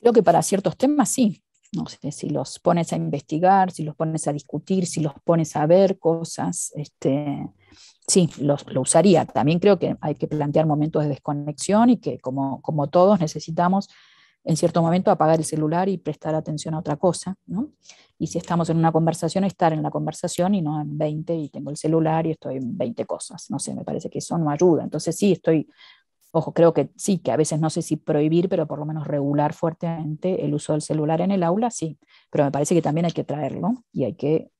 Creo que para ciertos temas sí. No sé, si los pones a investigar, si los pones a discutir, si los pones a ver cosas, este, sí, lo usaría. También creo que hay que plantear momentos de desconexión y que como todos necesitamos en cierto momento apagar el celular y prestar atención a otra cosa, ¿no? Y si estamos en una conversación, estar en la conversación y no en 20 y tengo el celular y estoy en 20 cosas, no sé, me parece que eso no ayuda. Entonces sí, estoy, ojo, creo que sí, que a veces no sé si prohibir, pero por lo menos regular fuertemente el uso del celular en el aula, sí, pero me parece que también hay que traerlo y hay que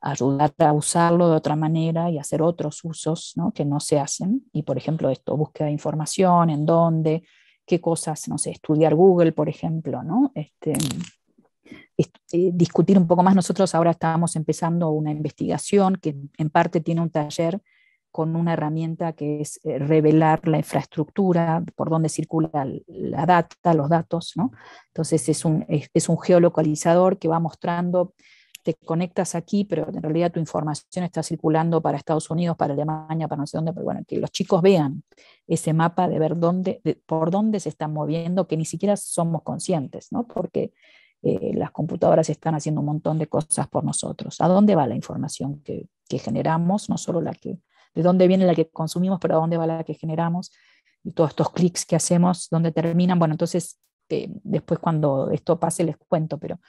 ayudar a usarlo de otra manera y hacer otros usos ¿no? que no se hacen. Y por ejemplo esto, búsqueda de información, en dónde, qué cosas, no sé, estudiar Google, por ejemplo, ¿no? Este, eh, discutir un poco más. Nosotros ahora estamos empezando una investigación que en parte tiene un taller con una herramienta que es eh, revelar la infraestructura, por dónde circula la data, los datos, ¿no? Entonces es es un geolocalizador que va mostrando, te conectas aquí, pero en realidad tu información está circulando para Estados Unidos, para Alemania, para no sé dónde, pero bueno, que los chicos vean ese mapa de ver dónde, por dónde se están moviendo, que ni siquiera somos conscientes, ¿no? Porque eh, las computadoras están haciendo un montón de cosas por nosotros. ¿A dónde va la información que, generamos? No solo la que, de dónde viene la que consumimos, pero a dónde va la que generamos. Y todos estos clics que hacemos, ¿dónde terminan? Bueno, entonces, eh, después cuando esto pase les cuento, pero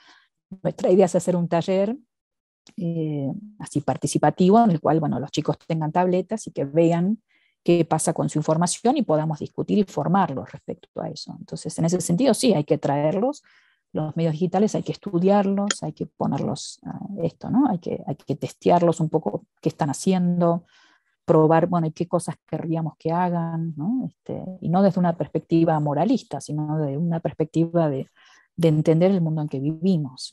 nuestra idea es hacer un taller eh, así participativo, en el cual, bueno, los chicos tengan tabletas y que vean qué pasa con su información y podamos discutir y formarlos respecto a eso. Entonces, en ese sentido, sí, hay que traerlos, los medios digitales hay que estudiarlos, hay que ponerlos esto, ¿no? Hay que, hay que testearlos un poco qué están haciendo, probar, bueno, qué cosas querríamos que hagan, este, y no desde una perspectiva moralista, sino de una perspectiva de, entender el mundo en que vivimos,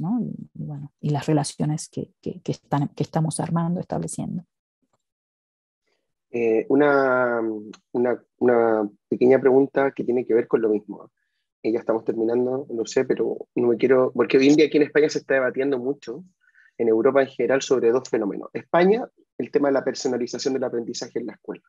Y, las relaciones que, están, que estamos armando, estableciendo. Eh, una, una, pequeña pregunta que tiene que ver con lo mismo. Eh, ya estamos terminando, no sé, pero no me quiero, porque hoy en día aquí en España se está debatiendo mucho, en Europa en general, sobre dos fenómenos. España, el tema de la personalización del aprendizaje en la escuela.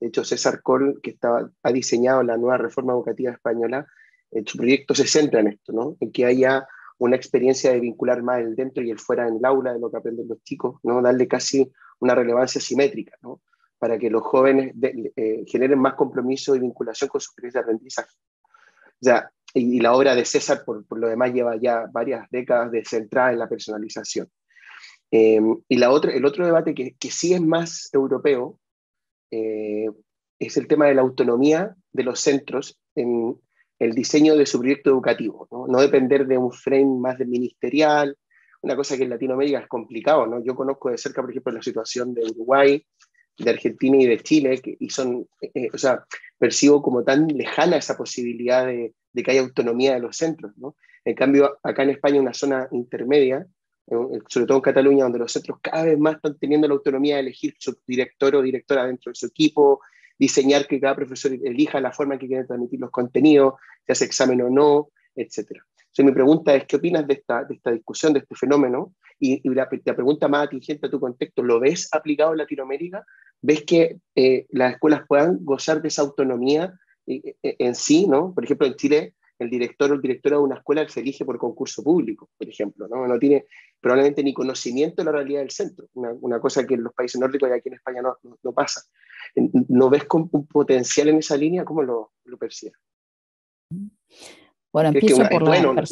De hecho, César col que estaba ha diseñado la nueva reforma educativa española, eh, su proyecto se centra en esto, ¿no? En que haya una experiencia de vincular más el dentro y el fuera en el aula de lo que aprenden los chicos, ¿no? Darle casi una relevancia simétrica, ¿no? para que los jóvenes eh, generen más compromiso y vinculación con sus creencias de aprendizaje. y, la obra de César, por, lo demás, lleva ya varias décadas de centrada en la personalización. Eh, y la otra, el otro debate que, que sí es más europeo eh, es el tema de la autonomía de los centros en el diseño de su proyecto educativo, no, depender de un frame más ministerial, una cosa que en Latinoamérica es complicado, ¿no? Yo conozco de cerca, por ejemplo, la situación de Uruguay, de Argentina y de Chile, y son, eh, o sea, percibo como tan lejana esa posibilidad de, que haya autonomía de los centros, ¿no? En cambio, acá en España, una zona intermedia, eh, eh, sobre todo en Cataluña, donde los centros cada vez más están teniendo la autonomía de elegir su director o directora dentro de su equipo, diseñar que cada profesor elija la forma en que quiere transmitir los contenidos, si hace examen o no, etc. Si mi pregunta es, ¿qué opinas de esta, discusión, de este fenómeno? Y, la, pregunta más atingente a tu contexto, ¿lo ves aplicado en Latinoamérica? ¿Ves que eh, las escuelas puedan gozar de esa autonomía eh, eh, en sí? ¿no? Por ejemplo, en Chile, el director o el directora de una escuela se elige por concurso público, por ejemplo. No, tiene probablemente ni conocimiento de la realidad del centro, una, cosa que en los países nórdicos y aquí en España no, pasa. ¿No ves un potencial en esa línea? ¿Cómo lo, lo percibes? Bueno, empiezo por la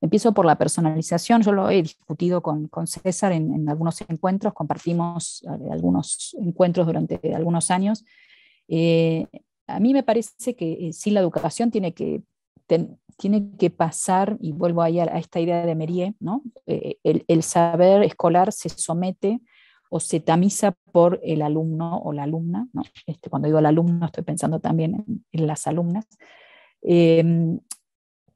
Empiezo por la personalización. Yo lo he discutido con, César en, algunos encuentros, compartimos eh, algunos encuentros durante algunos años. Eh, a mí me parece que Si eh, sí la educación tiene que, tiene que pasar, y vuelvo ahí a, esta idea de Merier, el, saber escolar se somete o se tamiza por el alumno o la alumna. Este, cuando digo el alumno estoy pensando también en las alumnas. Em,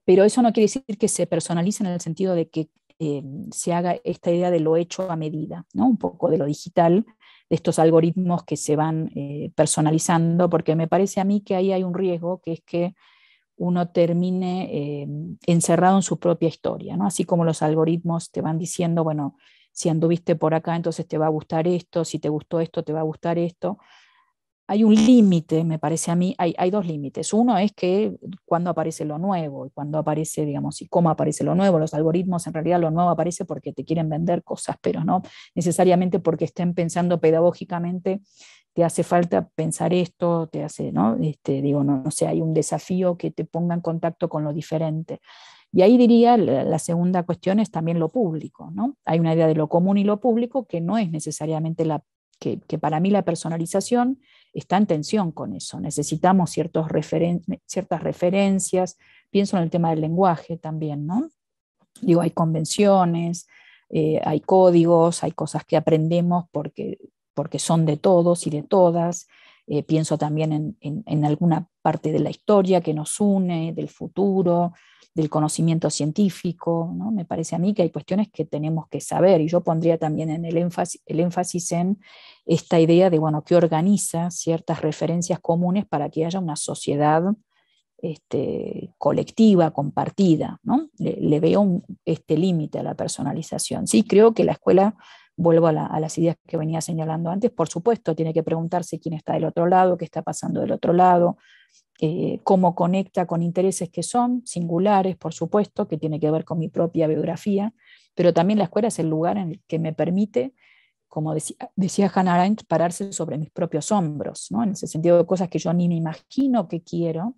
pero eso no quiere decir que se personalice en el sentido de que eh, se haga esta idea de lo hecho a medida, ¿no? un poco de lo digital, de estos algoritmos que se van eh, personalizando, porque me parece a mí que ahí hay un riesgo, que es que uno termine em, encerrado en su propia historia, ¿no? así como los algoritmos te van diciendo, bueno, si anduviste por acá, entonces te va a gustar esto, si te gustó esto, te va a gustar esto hay un límite, me parece a mí, hay, dos límites. Uno es que cuando aparece lo nuevo y cuando aparece, digamos, y cómo aparece lo nuevo, los algoritmos, en realidad lo nuevo aparece porque te quieren vender cosas, pero no necesariamente porque estén pensando pedagógicamente, te hace falta pensar esto, te hace, ¿no? Este, digo, no, no sé, hay un desafío que te ponga en contacto con lo diferente. Y ahí diría, la segunda cuestión es también lo público, ¿no? Hay una idea de lo común y lo público que no es necesariamente la, que, que para mí la personalización está en tensión con eso. Necesitamos ciertas referencias. Pienso en el tema del lenguaje también, ¿no? Digo, hay convenciones, eh, hay códigos, hay cosas que aprendemos porque son de todos y de todas. Eh, pienso también en, alguna parte de la historia que nos une, del futuro, del conocimiento científico. Me parece a mí que hay cuestiones que tenemos que saber y yo pondría también en el énfasis, el énfasis en esta idea de bueno, que organiza ciertas referencias comunes para que haya una sociedad este, colectiva, compartida. Le, veo este límite a la personalización. Sí, creo que la escuela vuelvo a, las ideas que venía señalando antes, por supuesto, tiene que preguntarse quién está del otro lado, qué está pasando del otro lado, eh, cómo conecta con intereses que son singulares, por supuesto, que tiene que ver con mi propia biografía, pero también la escuela es el lugar en el que me permite, como decía, decía Hannah Arendt, pararse sobre mis propios hombros, en ese sentido de cosas que yo ni me imagino que quiero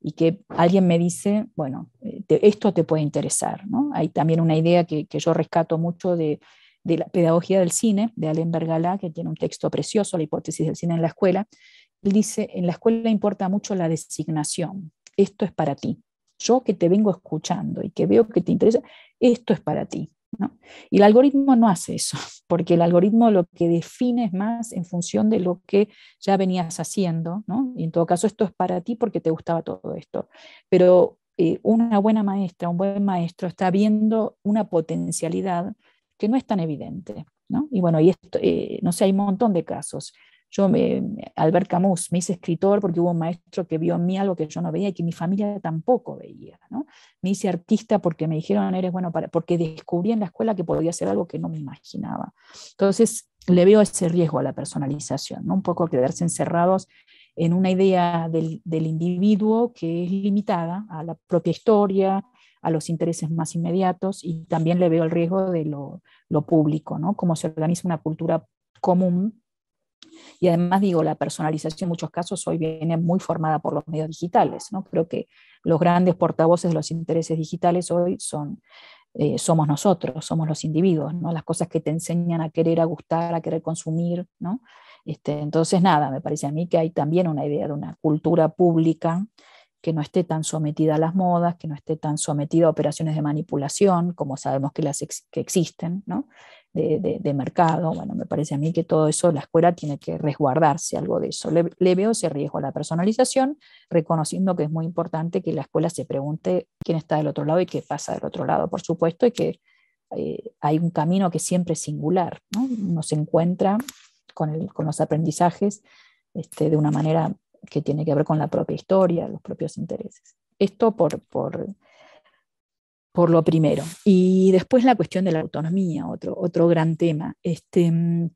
y que alguien me dice, bueno, eh, esto te puede interesar. Hay también una idea que yo rescato mucho de de la pedagogía del cine, de Alain Bergala, que tiene un texto precioso, La hipótesis del cine en la escuela, él dice, en la escuela importa mucho la designación, esto es para ti. Yo que te vengo escuchando y que veo que te interesa, esto es para ti. ¿no? Y el algoritmo no hace eso, *laughs* porque el algoritmo lo que define es más en función de lo que ya venías haciendo, ¿no? y en todo caso esto es para ti porque te gustaba todo esto. Pero eh, una buena maestra, un buen maestro está viendo una potencialidad que no es tan evidente. ¿no? Y bueno, y esto, eh, no sé, hay un montón de casos. Yo, Albert Camus, me hice escritor porque hubo un maestro que vio en mí algo que yo no veía y que mi familia tampoco veía. ¿no? Me hice artista porque me dijeron, eres bueno, para, porque descubrí en la escuela que podía hacer algo que no me imaginaba. Entonces, le veo ese riesgo a la personalización, ¿no? un poco quedarse encerrados en una idea del, del individuo que es limitada a la propia historia, a los intereses más inmediatos y también le veo el riesgo de lo, público, ¿no? Cómo se organiza una cultura común. Y además digo, la personalización en muchos casos hoy viene muy formada por los medios digitales, ¿no? Creo que los grandes portavoces de los intereses digitales hoy son eh, somos nosotros, somos los individuos, ¿no? las cosas que te enseñan a querer, a gustar, a querer consumir. ¿no? Este, entonces, nada, me parece a mí que hay también una idea de una cultura pública que no esté tan sometida a las modas, que no esté tan sometida a operaciones de manipulación, como sabemos que las existen, ¿no? De, mercado. Bueno, me parece a mí que todo eso, la escuela tiene que resguardarse algo de eso. Le, veo ese riesgo a la personalización, reconociendo que es muy importante que la escuela se pregunte quién está del otro lado y qué pasa del otro lado, por supuesto, y que eh, hay un camino que siempre es singular, ¿no? Uno se encuentra con, los aprendizajes este, de una manera que tiene que ver con la propia historia, los propios intereses. Esto por, por, por lo primero. Y después la cuestión de la autonomía, otro, otro gran tema. Este, mm,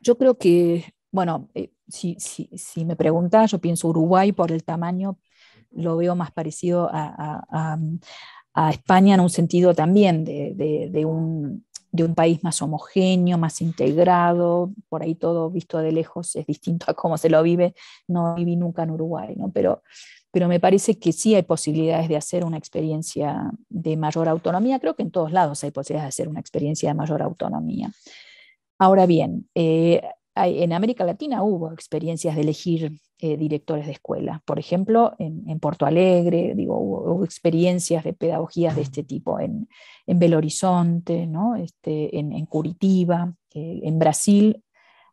yo creo que, bueno, eh, si, me preguntas, yo pienso Uruguay por el tamaño, lo veo más parecido a, España en un sentido también de un de un país más homogéneo, más integrado, por ahí todo visto de lejos es distinto a cómo se lo vive, no viví nunca en Uruguay, ¿no? pero, pero me parece que sí hay posibilidades de hacer una experiencia de mayor autonomía, creo que en todos lados hay posibilidades de hacer una experiencia de mayor autonomía. Ahora bien, eh, en América Latina hubo experiencias de elegir eh, directores de escuela. Por ejemplo, en, Porto Alegre, digo, hubo, experiencias de pedagogías de este tipo en, en Belo Horizonte, ¿no? Este, en, Curitiba, eh, en Brasil.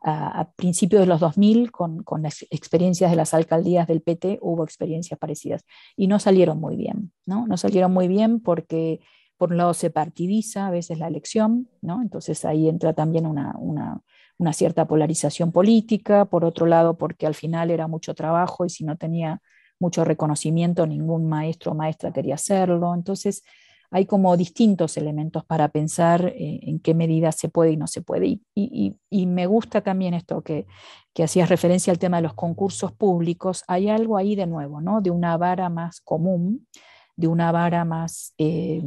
A, principios de los 2000, con, las experiencias de las alcaldías del PT, hubo experiencias parecidas y no salieron muy bien, ¿no? No salieron muy bien porque por un lado se partidiza a veces la elección, ¿no? Entonces ahí entra también una una cierta polarización política, por otro lado porque al final era mucho trabajo y si no tenía mucho reconocimiento ningún maestro o maestra quería hacerlo. Entonces hay como distintos elementos para pensar eh, en qué medida se puede y no se puede. Y, me gusta también esto que, hacías referencia al tema de los concursos públicos. Hay algo ahí de nuevo, ¿no? De una vara más común, de una vara más... Eh,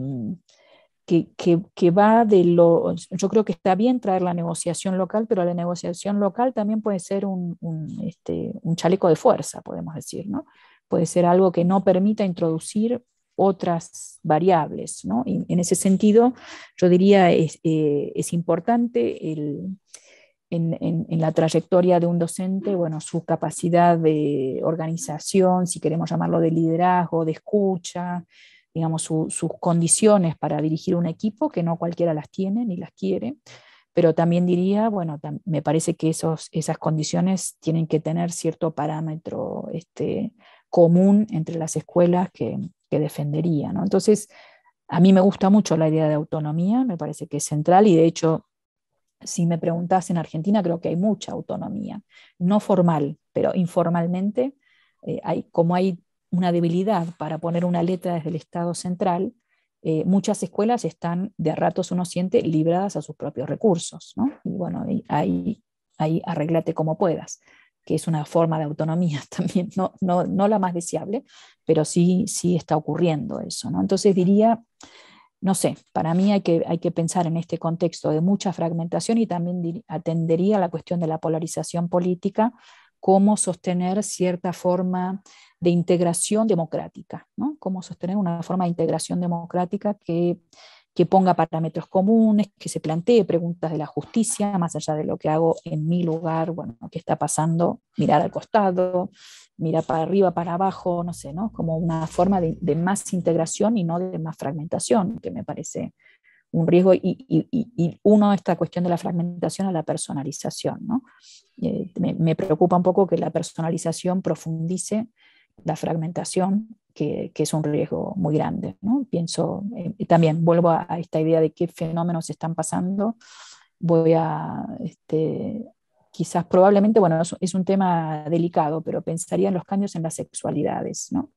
que, va de lo, yo creo que está bien traer la negociación local, pero la negociación local también puede ser un, este, chaleco de fuerza, podemos decir, ¿no? Puede ser algo que no permita introducir otras variables, ¿no? en ese sentido, yo diría es, eh, es importante en, en, la trayectoria de un docente, bueno, su capacidad de organización, si queremos llamarlo de liderazgo, de escucha, digamos, sus condiciones para dirigir un equipo, que no cualquiera las tiene ni las quiere, pero también diría, bueno, me parece que esos, esas condiciones tienen que tener cierto parámetro este, común entre las escuelas que, que defendería. Entonces, a mí me gusta mucho la idea de autonomía, me parece que es central y de hecho, si me preguntas en Argentina, creo que hay mucha autonomía, no formal, pero informalmente, eh, hay, como hay una debilidad para poner una letra desde el Estado central, eh, muchas escuelas están, de ratos uno siente, libradas a sus propios recursos. ¿no? Y bueno, ahí, ahí arreglate como puedas, que es una forma de autonomía *laughs* también, no, la más deseable, pero sí, sí está ocurriendo eso. ¿no? Entonces diría, no sé, para mí hay que, hay que pensar en este contexto de mucha fragmentación y también atendería la cuestión de la polarización política cómo sostener cierta forma de integración democrática, ¿no? cómo sostener una forma de integración democrática que, ponga parámetros comunes, que se plantee preguntas de la justicia, más allá de lo que hago en mi lugar, bueno, qué está pasando, mirar al costado, mirar para arriba, para abajo, no sé, ¿no? como una forma de, de más integración y no de más fragmentación, que me parece un riesgo y, y, uno esta cuestión de la fragmentación a la personalización. ¿no? Eh, me, preocupa un poco que la personalización profundice la fragmentación, que, es un riesgo muy grande. ¿no? Pienso, eh, también vuelvo a, esta idea de qué fenómenos están pasando. Voy a, este, quizás probablemente, bueno, es, es, un tema delicado, pero pensaría en los cambios en las sexualidades. ¿no?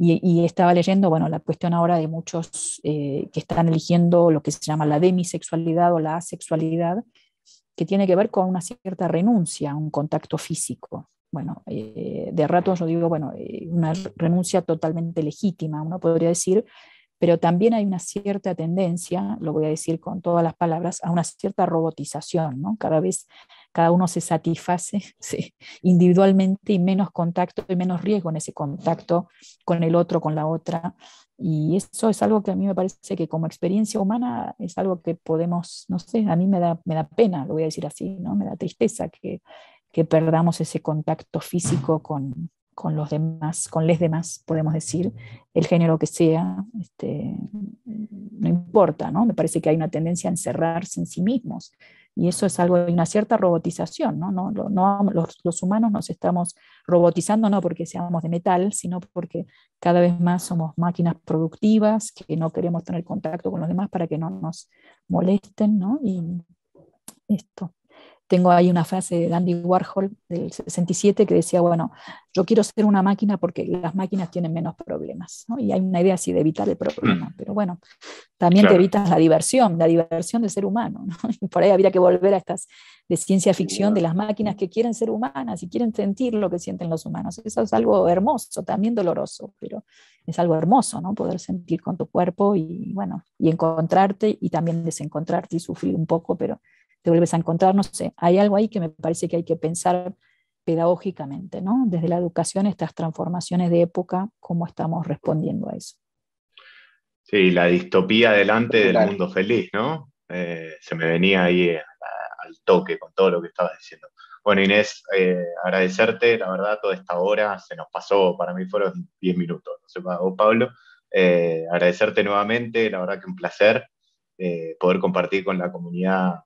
Y, estaba leyendo, bueno, la cuestión ahora de muchos eh, que están eligiendo lo que se llama la demisexualidad o la asexualidad, que tiene que ver con una cierta renuncia a un contacto físico. Bueno, eh, de rato yo digo, bueno, eh, una renuncia totalmente legítima, uno podría decir, pero también hay una cierta tendencia, lo voy a decir con todas las palabras, a una cierta robotización, ¿no? Cada vez cada uno se satisface *laughs* individualmente y menos contacto y menos riesgo en ese contacto con el otro, con la otra. Y eso es algo que a mí me parece que como experiencia humana es algo que podemos, no sé, a mí me da, me da pena, lo voy a decir así, ¿no? Me da tristeza que, perdamos ese contacto físico con, los demás, con les demás, podemos decir, el género que sea, este, no importa, ¿no? Me parece que hay una tendencia a encerrarse en sí mismos, y eso es algo, de una cierta robotización, ¿no? los, los, humanos nos estamos robotizando no porque seamos de metal, sino porque cada vez más somos máquinas productivas, que no queremos tener contacto con los demás para que no nos molesten, ¿no? Y esto. Tengo ahí una frase de Andy Warhol del 67 que decía, bueno, yo quiero ser una máquina porque las máquinas tienen menos problemas. ¿no? Y hay una idea así de evitar el mm. problema. Pero bueno, también te evitas la diversión, la diversión de ser humano. ¿no? *laughs* por ahí habría que volver a estas de ciencia ficción de las máquinas que quieren ser humanas y quieren sentir lo que sienten los humanos. Eso es algo hermoso, también doloroso, pero es algo hermoso, ¿no? Poder sentir con tu cuerpo y bueno, y encontrarte y también desencontrarte y sufrir un poco, pero te vuelves a encontrar, no sé, hay algo ahí que me parece que hay que pensar pedagógicamente, ¿no? Desde la educación, estas transformaciones de época, cómo estamos respondiendo a eso. Sí, la distopía delante del mundo feliz, ¿no? Eh, se me venía ahí eh, al toque con todo lo que estabas diciendo. Bueno, Inés, eh, agradecerte, la verdad, toda esta hora se nos pasó, para mí fueron 10 minutos, no sé Pablo. agradecerte nuevamente, la verdad que un placer poder compartir con la comunidad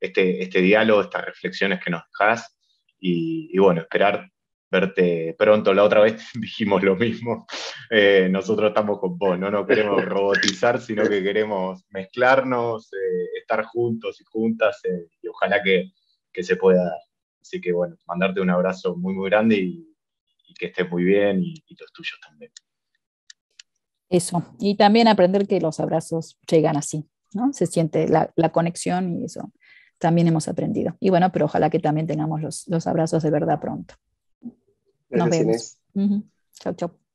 este, este diálogo, estas reflexiones que nos dejas Y, bueno, esperar verte pronto. La otra vez *laughs* dijimos lo mismo. Eh, nosotros estamos con vos, no nos queremos *laughs* robotizar, sino que queremos mezclarnos, eh, estar juntos y juntas, eh, y ojalá que, que, se pueda dar. Así que bueno, mandarte un abrazo muy, muy grande y, que estés muy bien y, y los tuyos también. Eso, y también aprender que los abrazos llegan así, ¿no? Se siente la, la conexión y eso también hemos aprendido. Y bueno, pero ojalá que también tengamos los, abrazos de verdad pronto. Nos vemos. Chao, chao.